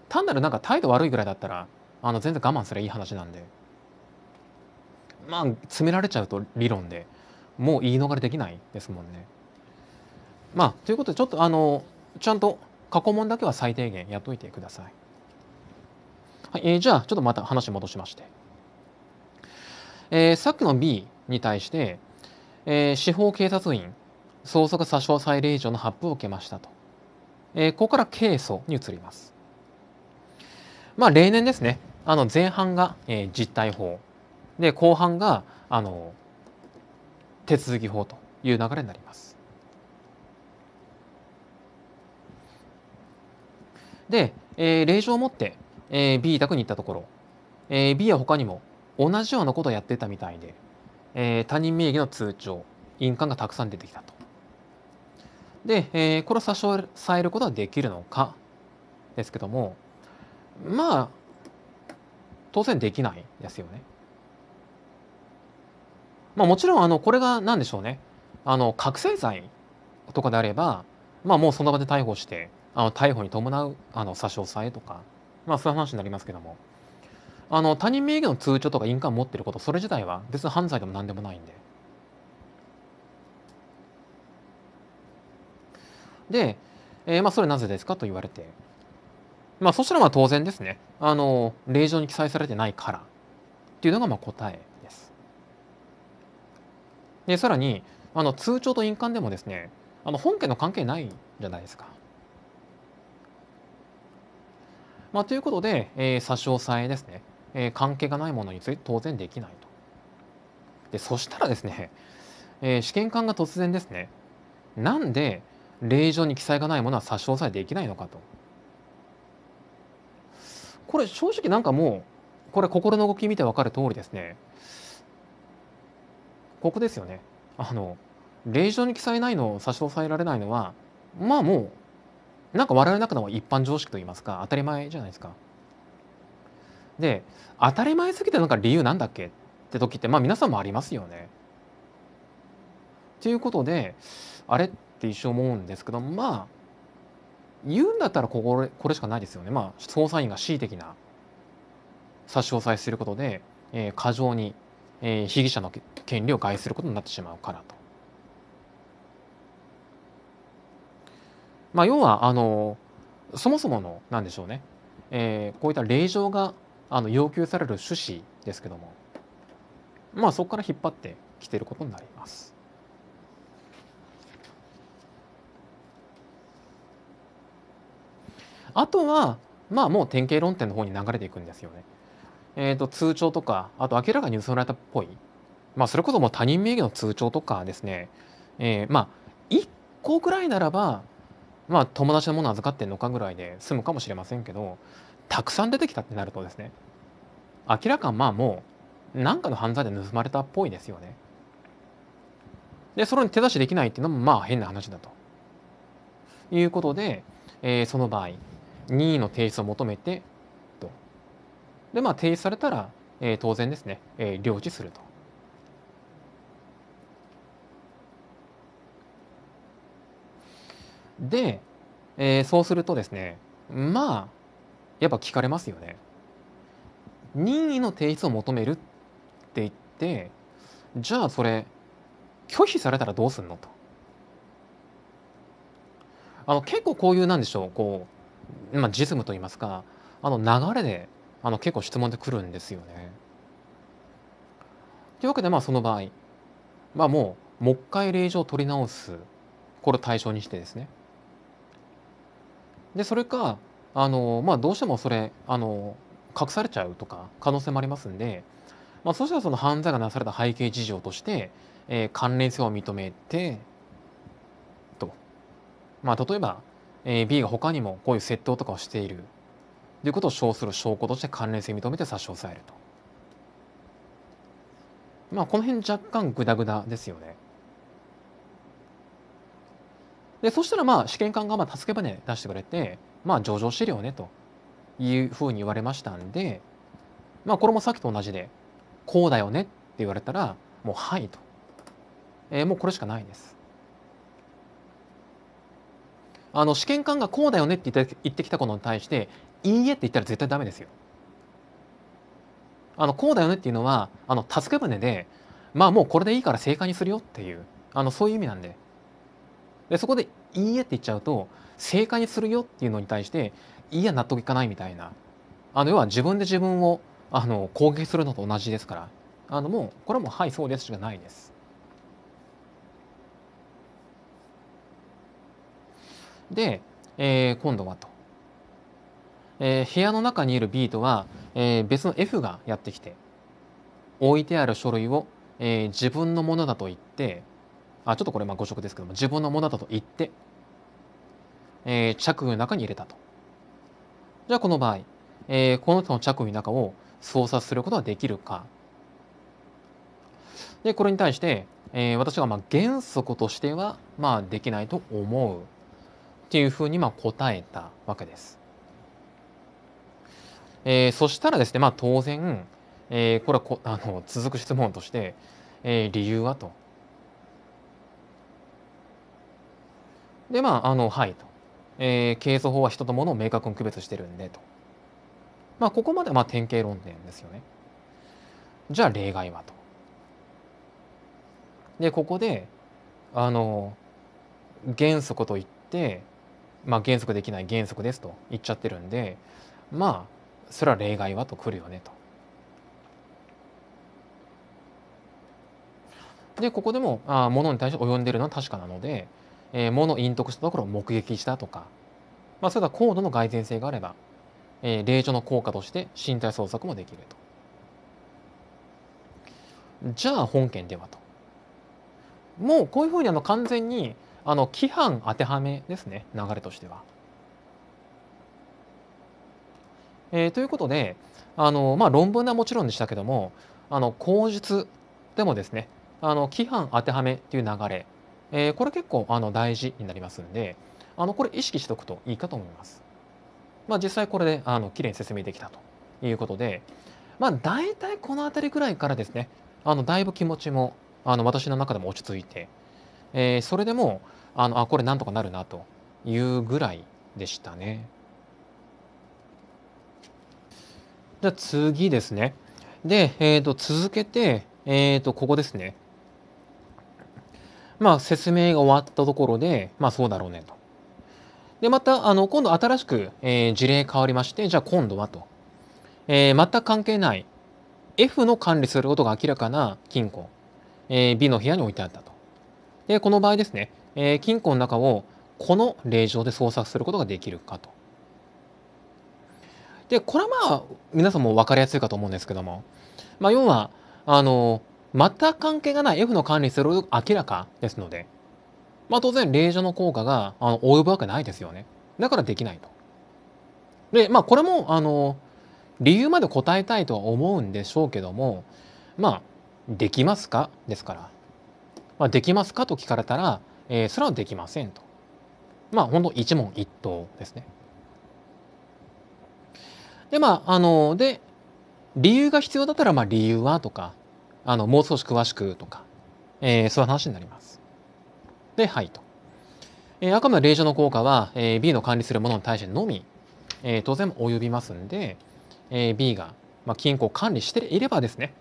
単なるなんか態度悪いぐらいだったらあの全然我慢すればいい話なんでまあ詰められちゃうと理論でもう言い逃れできないですもんねまあということでちょっとあのちゃんと過去問だけは最低限やっといてくださいはい、えー、じゃあちょっとまた話戻しまして、えー、さっきの B に対して、えー、司法警察員相続差し押さえ令状の発布を受けましたと、えー、ここから係訴に移りますまあ例年ですねあの前半が、えー、実態法で後半があの手続き法という流れになりますで、えー、令状を持って、えー、B 宅に行ったところ、えー、B は他にも同じようなことをやってたみたいでえー、他人名義の通帳印鑑がたくさん出てきたと。で、えー、これを差し押さえることはできるのかですけどもまあ当然できないですよね。まあ、もちろんあのこれが何でしょうねあの覚醒剤とかであれば、まあ、もうその場で逮捕してあの逮捕に伴うあの差し押さえとか、まあ、そういう話になりますけども。あの他人名義の通帳とか印鑑持ってることそれ自体は別に犯罪でも何でもないんで。で、えー、まあそれなぜですかと言われて、まあ、そしたらまあ当然ですねあの令状に記載されてないからっていうのがまあ答えです。でさらにあの通帳と印鑑でもですねあの本家の関係ないじゃないですか。まあ、ということで、えー、差し押さえですねえー、関係がないものについて当然できないと。でそしたらですね、えー、試験官が突然ですねなんで令状に記載がないものは差し押さえできないのかと。これ正直なんかもうこれ心の動き見て分かる通りですねここですよねあの令状に記載ないのを差し押さえられないのはまあもうなんか我々の中でも一般常識といいますか当たり前じゃないですか。で当たり前すぎてなんか理由なんだっけって時ってまあ皆さんもありますよね。っていうことであれって一生思うんですけどまあ言うんだったらこここれしかないですよね。まあ捜査員が恣意的な差し押さえすることで、えー、過剰に、えー、被疑者の権利を害することになってしまうからと。まあ、要はあのそもそものなんでしょうね、えー、こういった令状があの要求される趣旨ですけどもまあそこから引っ張ってきていることになります。あとはまあもう典型論点の方に流れていくんですよね。えーと、通帳とかあと明らかに盗まれたっぽい、まあ、それこそもう他人名義の通帳とかですね、えー、まあ1個ぐらいならば、まあ、友達のもの預かってんのかぐらいで済むかもしれませんけどたくさん出てきたってなるとですね明らかまあもう何かの犯罪で盗まれたっぽいですよね。でそれに手出しできないっていうのもまあ変な話だと。いうことで、えー、その場合任意の提出を求めてと。でまあ提出されたら、えー、当然ですね、えー、領事すると。で、えー、そうするとですねまあやっぱ聞かれますよね。任意の提出を求めるって言ってじゃあそれ拒否されたらどうすんのとあの結構こういうなんでしょうこう、まあ、実務といいますかあの流れであの結構質問でくるんですよね。というわけでまあその場合、まあ、もうもう一回令状を取り直すこれを対象にしてですね。でそれかあの、まあ、どうしてもそれあの隠されちゃうとか可能性もありますんで、まあ、そうしたらその犯罪がなされた背景事情として、えー、関連性を認めてと、まあ、例えば、えー、B が他にもこういう窃盗とかをしているということを証する証拠として関連性を認めて差し押さえると。まあ、この辺若干グダグダですよね。でそしたらまあ試験官がまあ助け舟出してくれてまあ上場資料ねというふうに言われましたんでまあこれもさっきと同じで「こうだよね」って言われたらもう「はい」と、えー、もうこれしかないです。あの試験官がこうだよねって言ってきたことに対して「いいえ」って言ったら絶対ダメですよ。あのこうだよねっていうのはあの助け舟でまあもうこれでいいから正解にするよっていうあのそういう意味なんででそこで「いいえ」って言っちゃうと正解にするよっていうのに対していや納得いかないみたいなあの要は自分で自分をあの攻撃するのと同じですからあのもうこれはもうはいそうですしかないです。で、えー、今度はと、えー、部屋の中にいる B とは、えー、別の F がやってきて置いてある書類を、えー、自分のものだと言ってあちょっとこれまあ誤植ですけども自分のものだと言って、えー、着衣の中に入れたと。じゃあこの場合、えー、この人の着衣の中を操作することはできるか。で、これに対して、えー、私がまあ原則としては、まあ、できないと思うっていうふうにまあ答えたわけです。えー、そしたらですね、まあ、当然、えー、これはこあの続く質問として、えー、理由はと。でまああのはいと。えー、経営法は人と物を明確に区別してるんでと。まあ、ここまではまあ典型論点ですよね。じゃあ例外はと。でここであの原則といって、まあ、原則できない原則ですと言っちゃってるんでまあそれは例外はとくるよねと。でここでもあもに対して及んでるのは確かなのでえを隠匿したところを目撃したとか、まあ、そういった高度の蓋然性があれば、えー、令状の効果として身体捜索もできると。じゃあ本件ではと。もうこういうふうにあの完全にあの規範当てはめですね流れとしては。えー、ということであの、まあ、論文はもちろんでしたけどもあの口述でもですねあの規範当てはめっていう流れえー、これ結構あの大事になりますんであのこれ意識しておくといいかと思います。まあ、実際これであの綺麗に説明できたということで、まあ、大体この辺りくらいからですねあのだいぶ気持ちもあの私の中でも落ち着いて、えー、それでもあのあこれなんとかなるなというぐらいでしたね。じゃあ次ですね。で、えー、と続けて、えー、とここですね。まあ、説明が終わったところで、まあ、そうだろうねと。で、また、あの、今度新しく、えー、事例変わりまして、じゃあ今度はと。えー、全く関係ない、F の管理することが明らかな金庫、えー、B の部屋に置いてあったと。で、この場合ですね、えー、金庫の中をこの令状で捜索することができるかと。で、これはまあ、皆さんも分かりやすいかと思うんですけども、まあ、要は、あの、全く関係がない F の管理する明らかですので、まあ当然、令状の効果があの及ぶわけないですよね。だからできないと。で、まあこれも、あの、理由まで答えたいとは思うんでしょうけども、まあ、できますかですから。まあ、できますかと聞かれたら、えー、それはできませんと。まあ本当一問一答ですね。でまああので理由が必要だったらまあ理由はとかあのもう少し詳しくとか、えー、そういう話になります。で、はいと。えー、あくまで令状の効果は、えー、B の管理するものに対してのみ、えー、当然及びますんで、えー、B が、まあ、金庫を管理していればですね、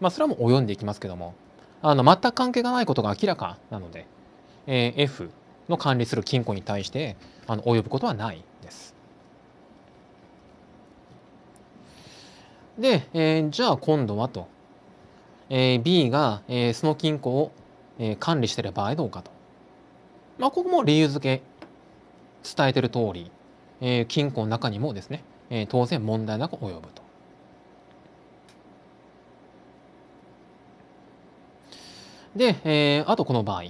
まあ、それはもう及んでいきますけども、あの全く関係がないことが明らかなので、えー、F の管理する金庫に対してあの及ぶことはないです。で、えー、じゃあ今度はと、えー、B が、えその金庫を、え管理している場合どうかと。まあ、ここも理由付け伝えてる通り、え金庫の中にもですね、え当然問題なく及ぶと。で、えー、あとこの場合、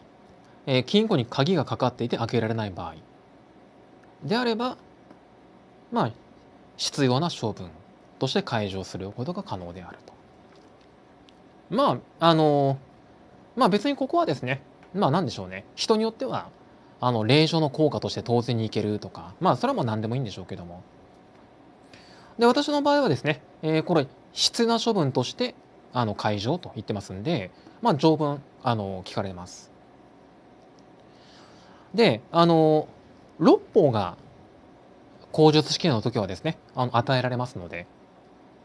えー、金庫に鍵がかかっていて開けられない場合であれば、まあ、必要な処分として解除することが可能であると。まあ、あの、まあ別にここはですね、まあなんでしょうね、人によっては、あの、霊所の効果として当然にいけるとか、まあそれはもう何でもいいんでしょうけども。で、私の場合はですね、えー、これ、質な処分として、あの、解除と言ってますんで、まあ条文、あの、聞かれます。で、あの、六法が口述試験の時はですね、あの与えられますので、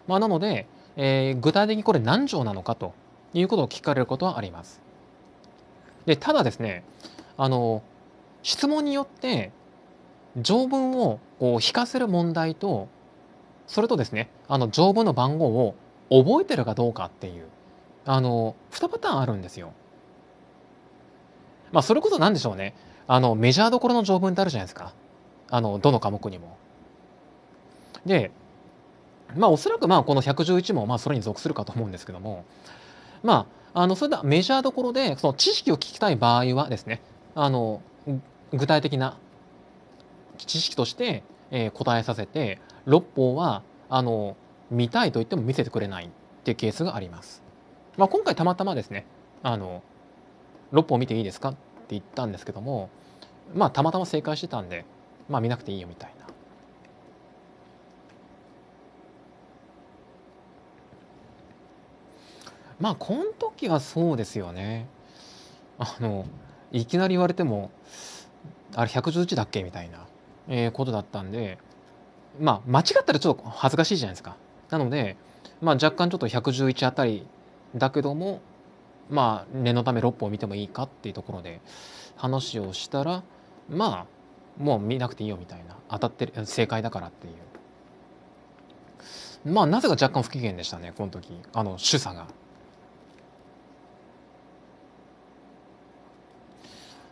まあ、なので、えー、具体的にこれ何条なのかということを聞かれることはあります。でただですねあの質問によって条文をこう引かせる問題とそれとですねあの条文の番号を覚えてるかどうかっていうあの2パターンあるんですよ。まあ、それこそ何でしょうねあのメジャーどころの条文ってあるじゃないですかあのどの科目にも。でまあ、おそらくまあこの111もまあそれに属するかと思うんですけども、まあ、あのそういったメジャーどころでその知識を聞きたい場合はですねあの具体的な知識として、え答えさせて六法はあの見たいと言っても見せてくれないっていうケースがあります。まあ、今回たまたまですねあの六法見ていいですかって言ったんですけどもまあたまたま正解してたんでまあ見なくていいよみたいな。まあこの時はそうですよねあのいきなり言われてもあれ111だっけみたいな、えー、ことだったんでまあ間違ったらちょっと恥ずかしいじゃないですかなので、まあ、若干ちょっと111あたりだけどもまあ念のため6本見てもいいかっていうところで話をしたらまあもう見なくていいよみたいな当たってる正解だからっていうまあなぜか若干不機嫌でしたねこの時あの主査が。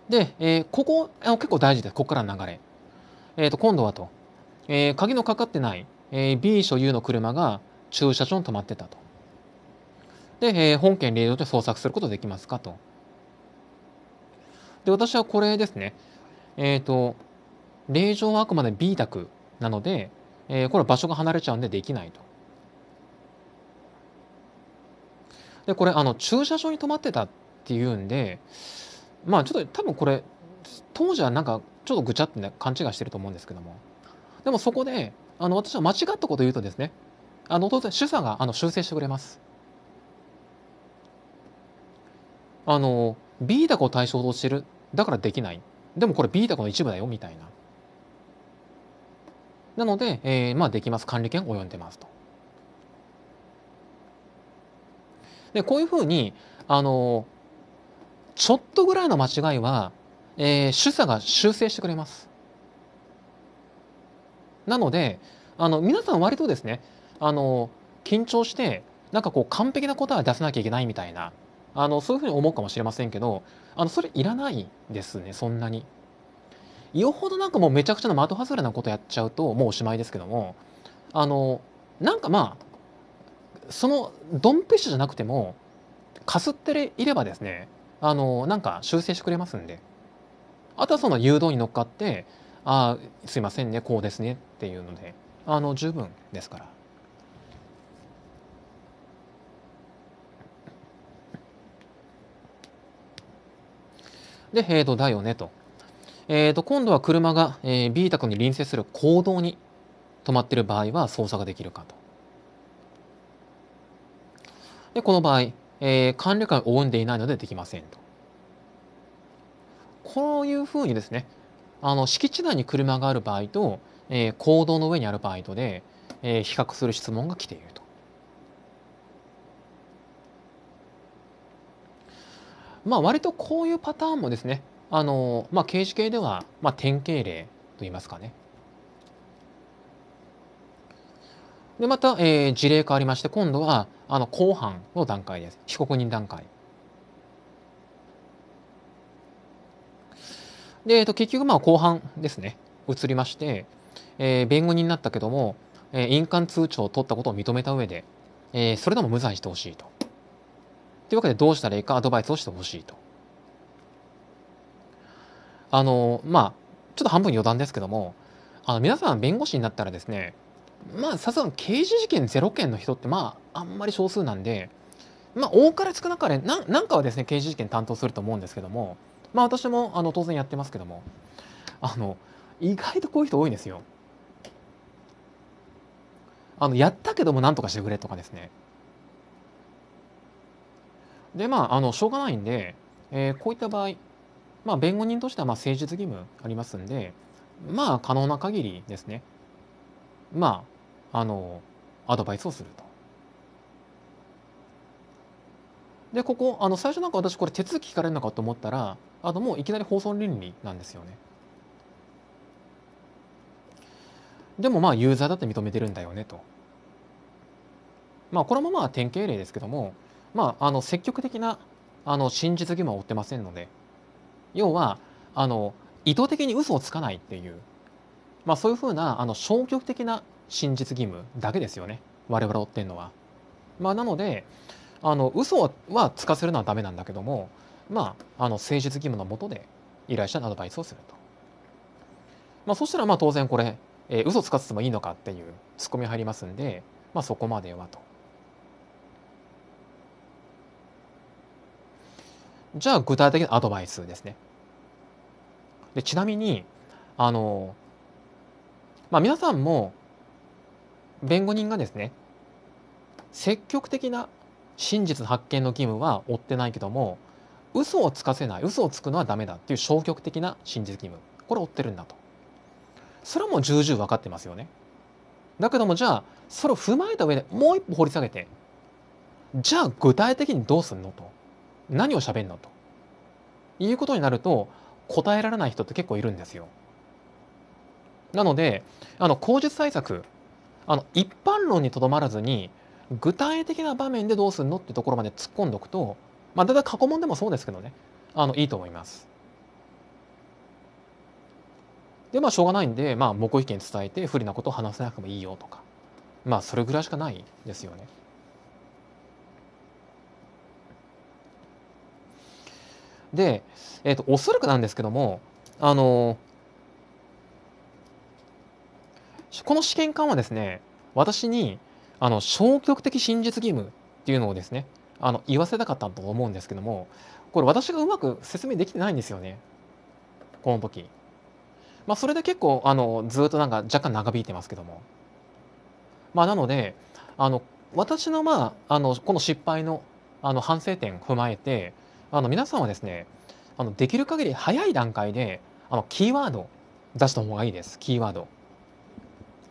で、えー、ここ結構大事ですここからの流れ、えーと、と今度はと、えー、鍵のかかってない、えー、B 所有の車が駐車場に止まってたとで、えー、本件令状で捜索することできますかとで私はこれですねえっ、ー、と令状はあくまで B 宅なので、えー、これは場所が離れちゃうんでできないとでこれあの駐車場に止まってたっていうんでまあちょっと多分これ当時はなんかちょっとぐちゃって、ね、勘違いしてると思うんですけどもでもそこであの私は間違ったことを言うとですねあの当然主査があの修正してくれますあの B だこを対象としてるだからできないでもこれ B だこの一部だよみたいななので、えー、まあできます管理権及んでますとでこういうふうにあのちょっとぐらいの間違いは、えー、主査が修正してくれます。なのであの皆さん割とですねあの緊張してなんかこう完璧な答えは出さなきゃいけないみたいなあのそういうふうに思うかもしれませんけどあのそれいらないですねそんなに。よほどなんかもうめちゃくちゃな的外れなことやっちゃうともうおしまいですけどもあのなんかまあそのドンピシャじゃなくてもかすっていればですねあのなんか修正してくれますんであとはその誘導に乗っかって「ああすいませんねこうですね」っていうのであの十分ですから。で、えイとだよねと。えーと、今度は車が、えー、ビータ君に隣接する行動に止まってる場合は操作ができるかと。で、この場合、えー、管理官を生んでいないのでできませんと。こういうふうにですねあの敷地内に車がある場合と、えー、行動の上にある場合とで、えー、比較する質問が来ていると。まあ割とこういうパターンもですねあの、まあ、刑事系では、まあ、典型例といいますかねでまた、えー、事例変わりまして今度はあの公判の段階です被告人段階。で、えっと結局まあ後半ですね移りまして、えー、弁護人になったけども、えー、印鑑通帳を取ったことを認めた上で、えー、それでも無罪してほしいと。というわけでどうしたらいいかアドバイスをしてほしいと。あのまあちょっと半分余談ですけどもあの皆さん弁護士になったらですねまあさすがに刑事事件0件の人ってまああんまり少数なんでまあ多かれ少なかれななんかはですね刑事事件担当すると思うんですけどもまあ私もあの当然やってますけどもあの意外とこういう人多いんですよ。あのやったけども何とかしてくれとかですね。でまああのしょうがないんで、えー、こういった場合、まあ、弁護人としてはまあ誠実義務ありますんでまあ可能な限りですねまああのアドバイスをすると。でここあの最初なんか私これ手続き聞かれるのかと思ったらあのもういきなり放送倫理なんですよね。でもまあユーザーだって認めてるんだよねと。まあこれもまあ典型例ですけども、まあ、あの積極的なあの真実義務は負ってませんので要はあの意図的に嘘をつかないっていうまあ、そういうふうなあの消極的な真実義務だけですよね我々を追ってるのは。まあ、なのであの嘘はつかせるのはダメなんだけども、まあ、あの誠実義務のもとで依頼者にアドバイスをすると。まあ、そしたらまあ当然これ、えー、嘘つかせてもいいのかっていうツッコミ入りますんで、まあ、そこまではと。じゃあ具体的なアドバイスですね。でちなみにあのまあ、皆さんも弁護人がですね積極的な真実発見の義務は負ってないけども嘘をつかせない嘘をつくのはダメだっていう消極的な真実義務これ負ってるんだとそれはもう重々分かってますよねだけどもじゃあそれを踏まえた上でもう一歩掘り下げてじゃあ具体的にどうすんのと何を喋るのということになると答えられない人って結構いるんですよなのであの口述対策あの一般論にとどまらずに具体的な場面でどうするのってところまで突っ込んでおくと、まあ、だいたい過去問でもそうですけどねあのいいと思います。でまあしょうがないんで、まあ、黙秘権伝えて不利なことを話せなくてもいいよとかまあそれぐらいしかないですよね。で、えーと、とおそらくなんですけどもあのこの試験官はですね、私に、あの、消極的真実義務っていうのをですね、あの、言わせたかったと思うんですけども、これ私がうまく説明できてないんですよね。この時。まあ、それで結構、あの、ずっとなんか若干長引いてますけども。まあ、なので、あの、私の、まあ、あの、この失敗の、あの、反省点を踏まえて、あの、皆さんはですね、あの、できる限り早い段階で、あの、キーワード出した方がいいです。キーワード。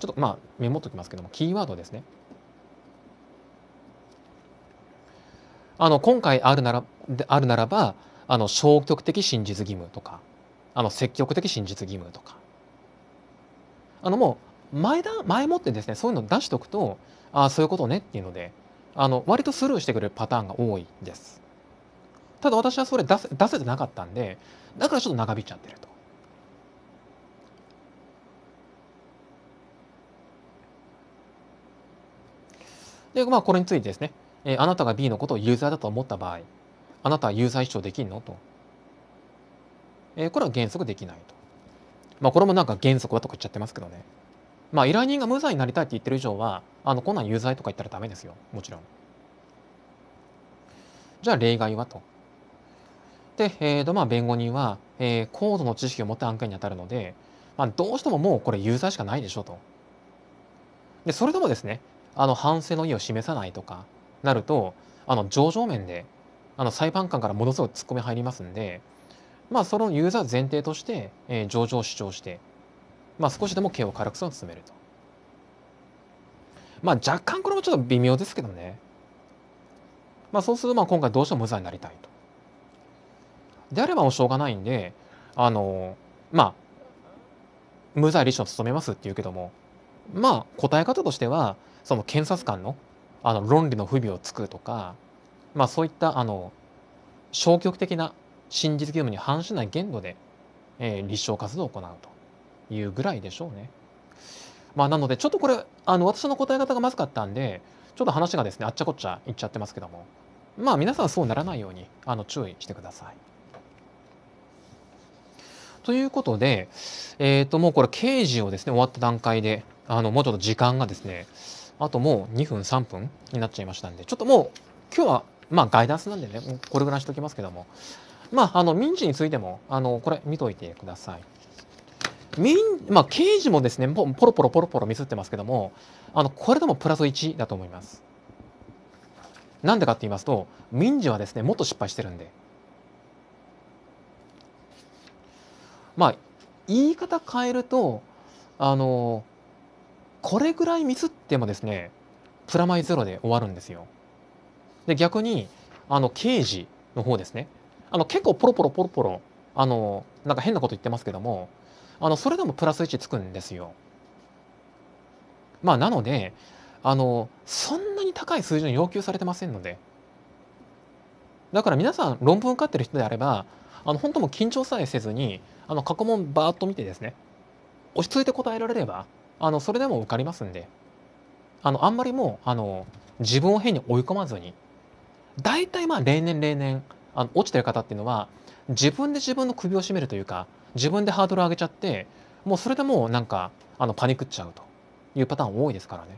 ちょっとまあメモっときますけどもキーワードですねあの今回あるならあるならばあの消極的真実義務とかあの積極的真実義務とかあのもう前だ前もってですねそういうの出しておくとああそういうことねっていうのであの割とスルーしてくれるパターンが多いですただ私はそれ出せ出せてなかったんでだからちょっと長引いちゃってるとで、まあ、これについてですね、えー、あなたが B のことを有罪だと思った場合、あなたは有罪主張できんのと。えー、これは原則できないと。まあ、これもなんか原則はとか言っちゃってますけどね。まあ、依頼人が無罪になりたいって言ってる以上は、あの、こんなん有罪とか言ったらダメですよ。もちろん。じゃあ、例外はと。で、えーとまあ、弁護人は、えー、高度の知識を持って案件に当たるので、まあ、どうしてももうこれ有罪しかないでしょうと。で、それでもですね、あの反省の意を示さないとかなるとあの上場面であの裁判官からものすごく突っ込み入りますんで、まあ、そのユーザー前提として、えー、上場を主張して、まあ、少しでも刑を軽くするのを進めると。まあ、若干これもちょっと微妙ですけどね。まあ、そうするとまあ今回どうしても無罪になりたいと。であればもうしょうがないんで、あの、まあ、無罪立証を務めますっていうけども、まあ、答え方としては、その検察官のあの論理の不備をつくとか、まあ、そういったあの消極的な真実義務に反しない限度で、えー、立証活動を行うというぐらいでしょうね。まあ、なのでちょっとこれあの私の答え方がまずかったんでちょっと話がですねあっちゃこっちゃいっちゃってますけどもまあ皆さんそうならないようにあの注意してください。ということで、えー、ともうこれ刑事をですね終わった段階であのもうちょっと時間がですねあともう2分3分になっちゃいましたんでちょっともう今日はまあガイダンスなんでねこれぐらいしときますけどもまああの民事についてもあのこれ見といてください。民まあ、刑事もですねポロポロポロポロミスってますけどもあのこれでもプラス1だと思います。なんでかって言いますと民事はですねもっと失敗してるんでまあ言い方変えるとあのこれぐらいミスってもですねプラマイゼロで終わるんですよ。で逆にあの刑事の方ですねあの結構ポロポロポロポロあのなんか変なこと言ってますけどもあのそれでもプラス1つくんですよ。まあなのであのそんなに高い数字の要求されてませんのでだから皆さん論文受かってる人であればあの本当も緊張さえせずにあの過去問バーッと見てですね落ち着いて答えられればあのそれでも受かりますんであのあんまりもうあの自分を変に追い込まずに大体まあ例年例年あの落ちてる方っていうのは自分で自分の首を絞めるというか自分でハードルを上げちゃってもうそれでもうなんかあのパニクっちゃうというパターン多いですからね。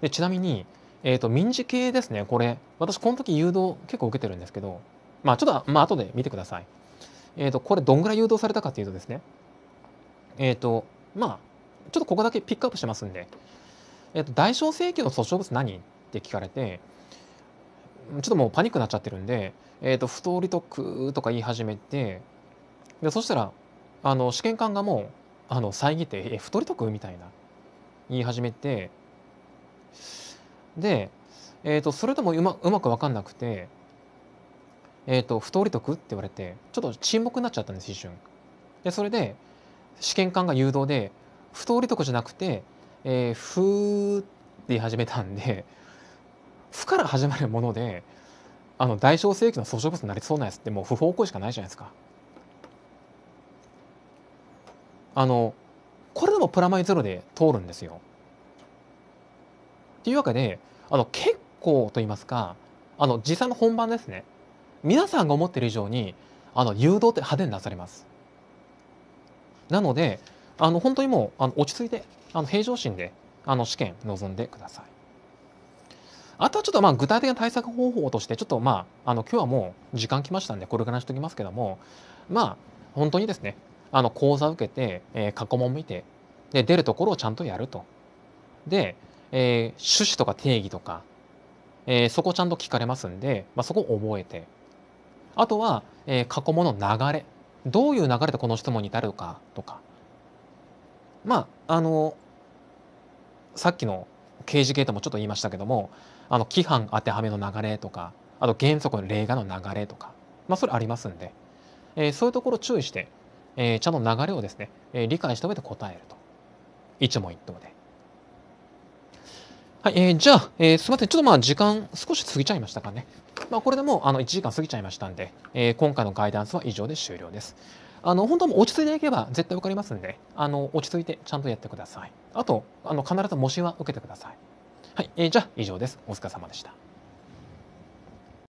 でちなみに、えーと民事系ですねこれ私この時誘導結構受けてるんですけどまあちょっと、まあ後で見てください。えっ、ー、と、これどんぐらい誘導されたかというとですね、えっ、ー、と、まあちょっとここだけピックアップしてますんで、えっ、ー、と、代償請求の訴訟物何って聞かれて、ちょっともうパニックになっちゃってるんで、えっ、と、不当利得とか言い始めて、で、そしたら、あの、試験官がもう、あの、遮って、え、不当利得みたいな、言い始めて、で、えっ、と、それともうまうまく分かんなくて、えっ、ー、と不通り得って言われてちょっと沈黙になっちゃったんです一瞬。でそれで試験官が誘導で不通り得じゃなくて、えー、ふーって言い始めたんで「ふ」から始まるものであの大小正規の訴訟物になりそうなやつってもう不法行為しかないじゃないですか。あのこれでもプラマイゼロで通るんですよ。っていうわけであの結構と言いますかあの実際の本番ですね皆さんが思ってる以上にあの誘導って派手になされます。なのであの本当にもうあの落ち着いてあの平常心であの試験臨んでください。あとはちょっとまあ具体的な対策方法としてちょっとまああの今日はもう時間きましたんでこれからしておきますけどもまあ本当にですねあの講座受けて、えー、過去問見てで出るところをちゃんとやると。で、えー、趣旨とか定義とか、えー、そこちゃんと聞かれますんで、まあ、そこを覚えてあとは、えー、過去もの流れどういう流れでこの質問に至るかとかまああのさっきの刑事系ともちょっと言いましたけどもあの規範当てはめの流れとかあと原則の例外の流れとか、まあ、それありますんで、えー、そういうところ注意して、えー、茶の流れをですね、えー、理解した上で答えると一問一答で。はい、えー、じゃあ、えー、すみません。ちょっとまあ時間少し過ぎちゃいましたかね。まあ、これでもうあの1時間過ぎちゃいましたんで、えー、今回のガイダンスは以上で終了です。あの本当も落ち着いていけば絶対分かりますんであの落ち着いてちゃんとやってください。あとあの必ず模試は受けてください。はい、えー、じゃあ以上です。お疲れ様でした。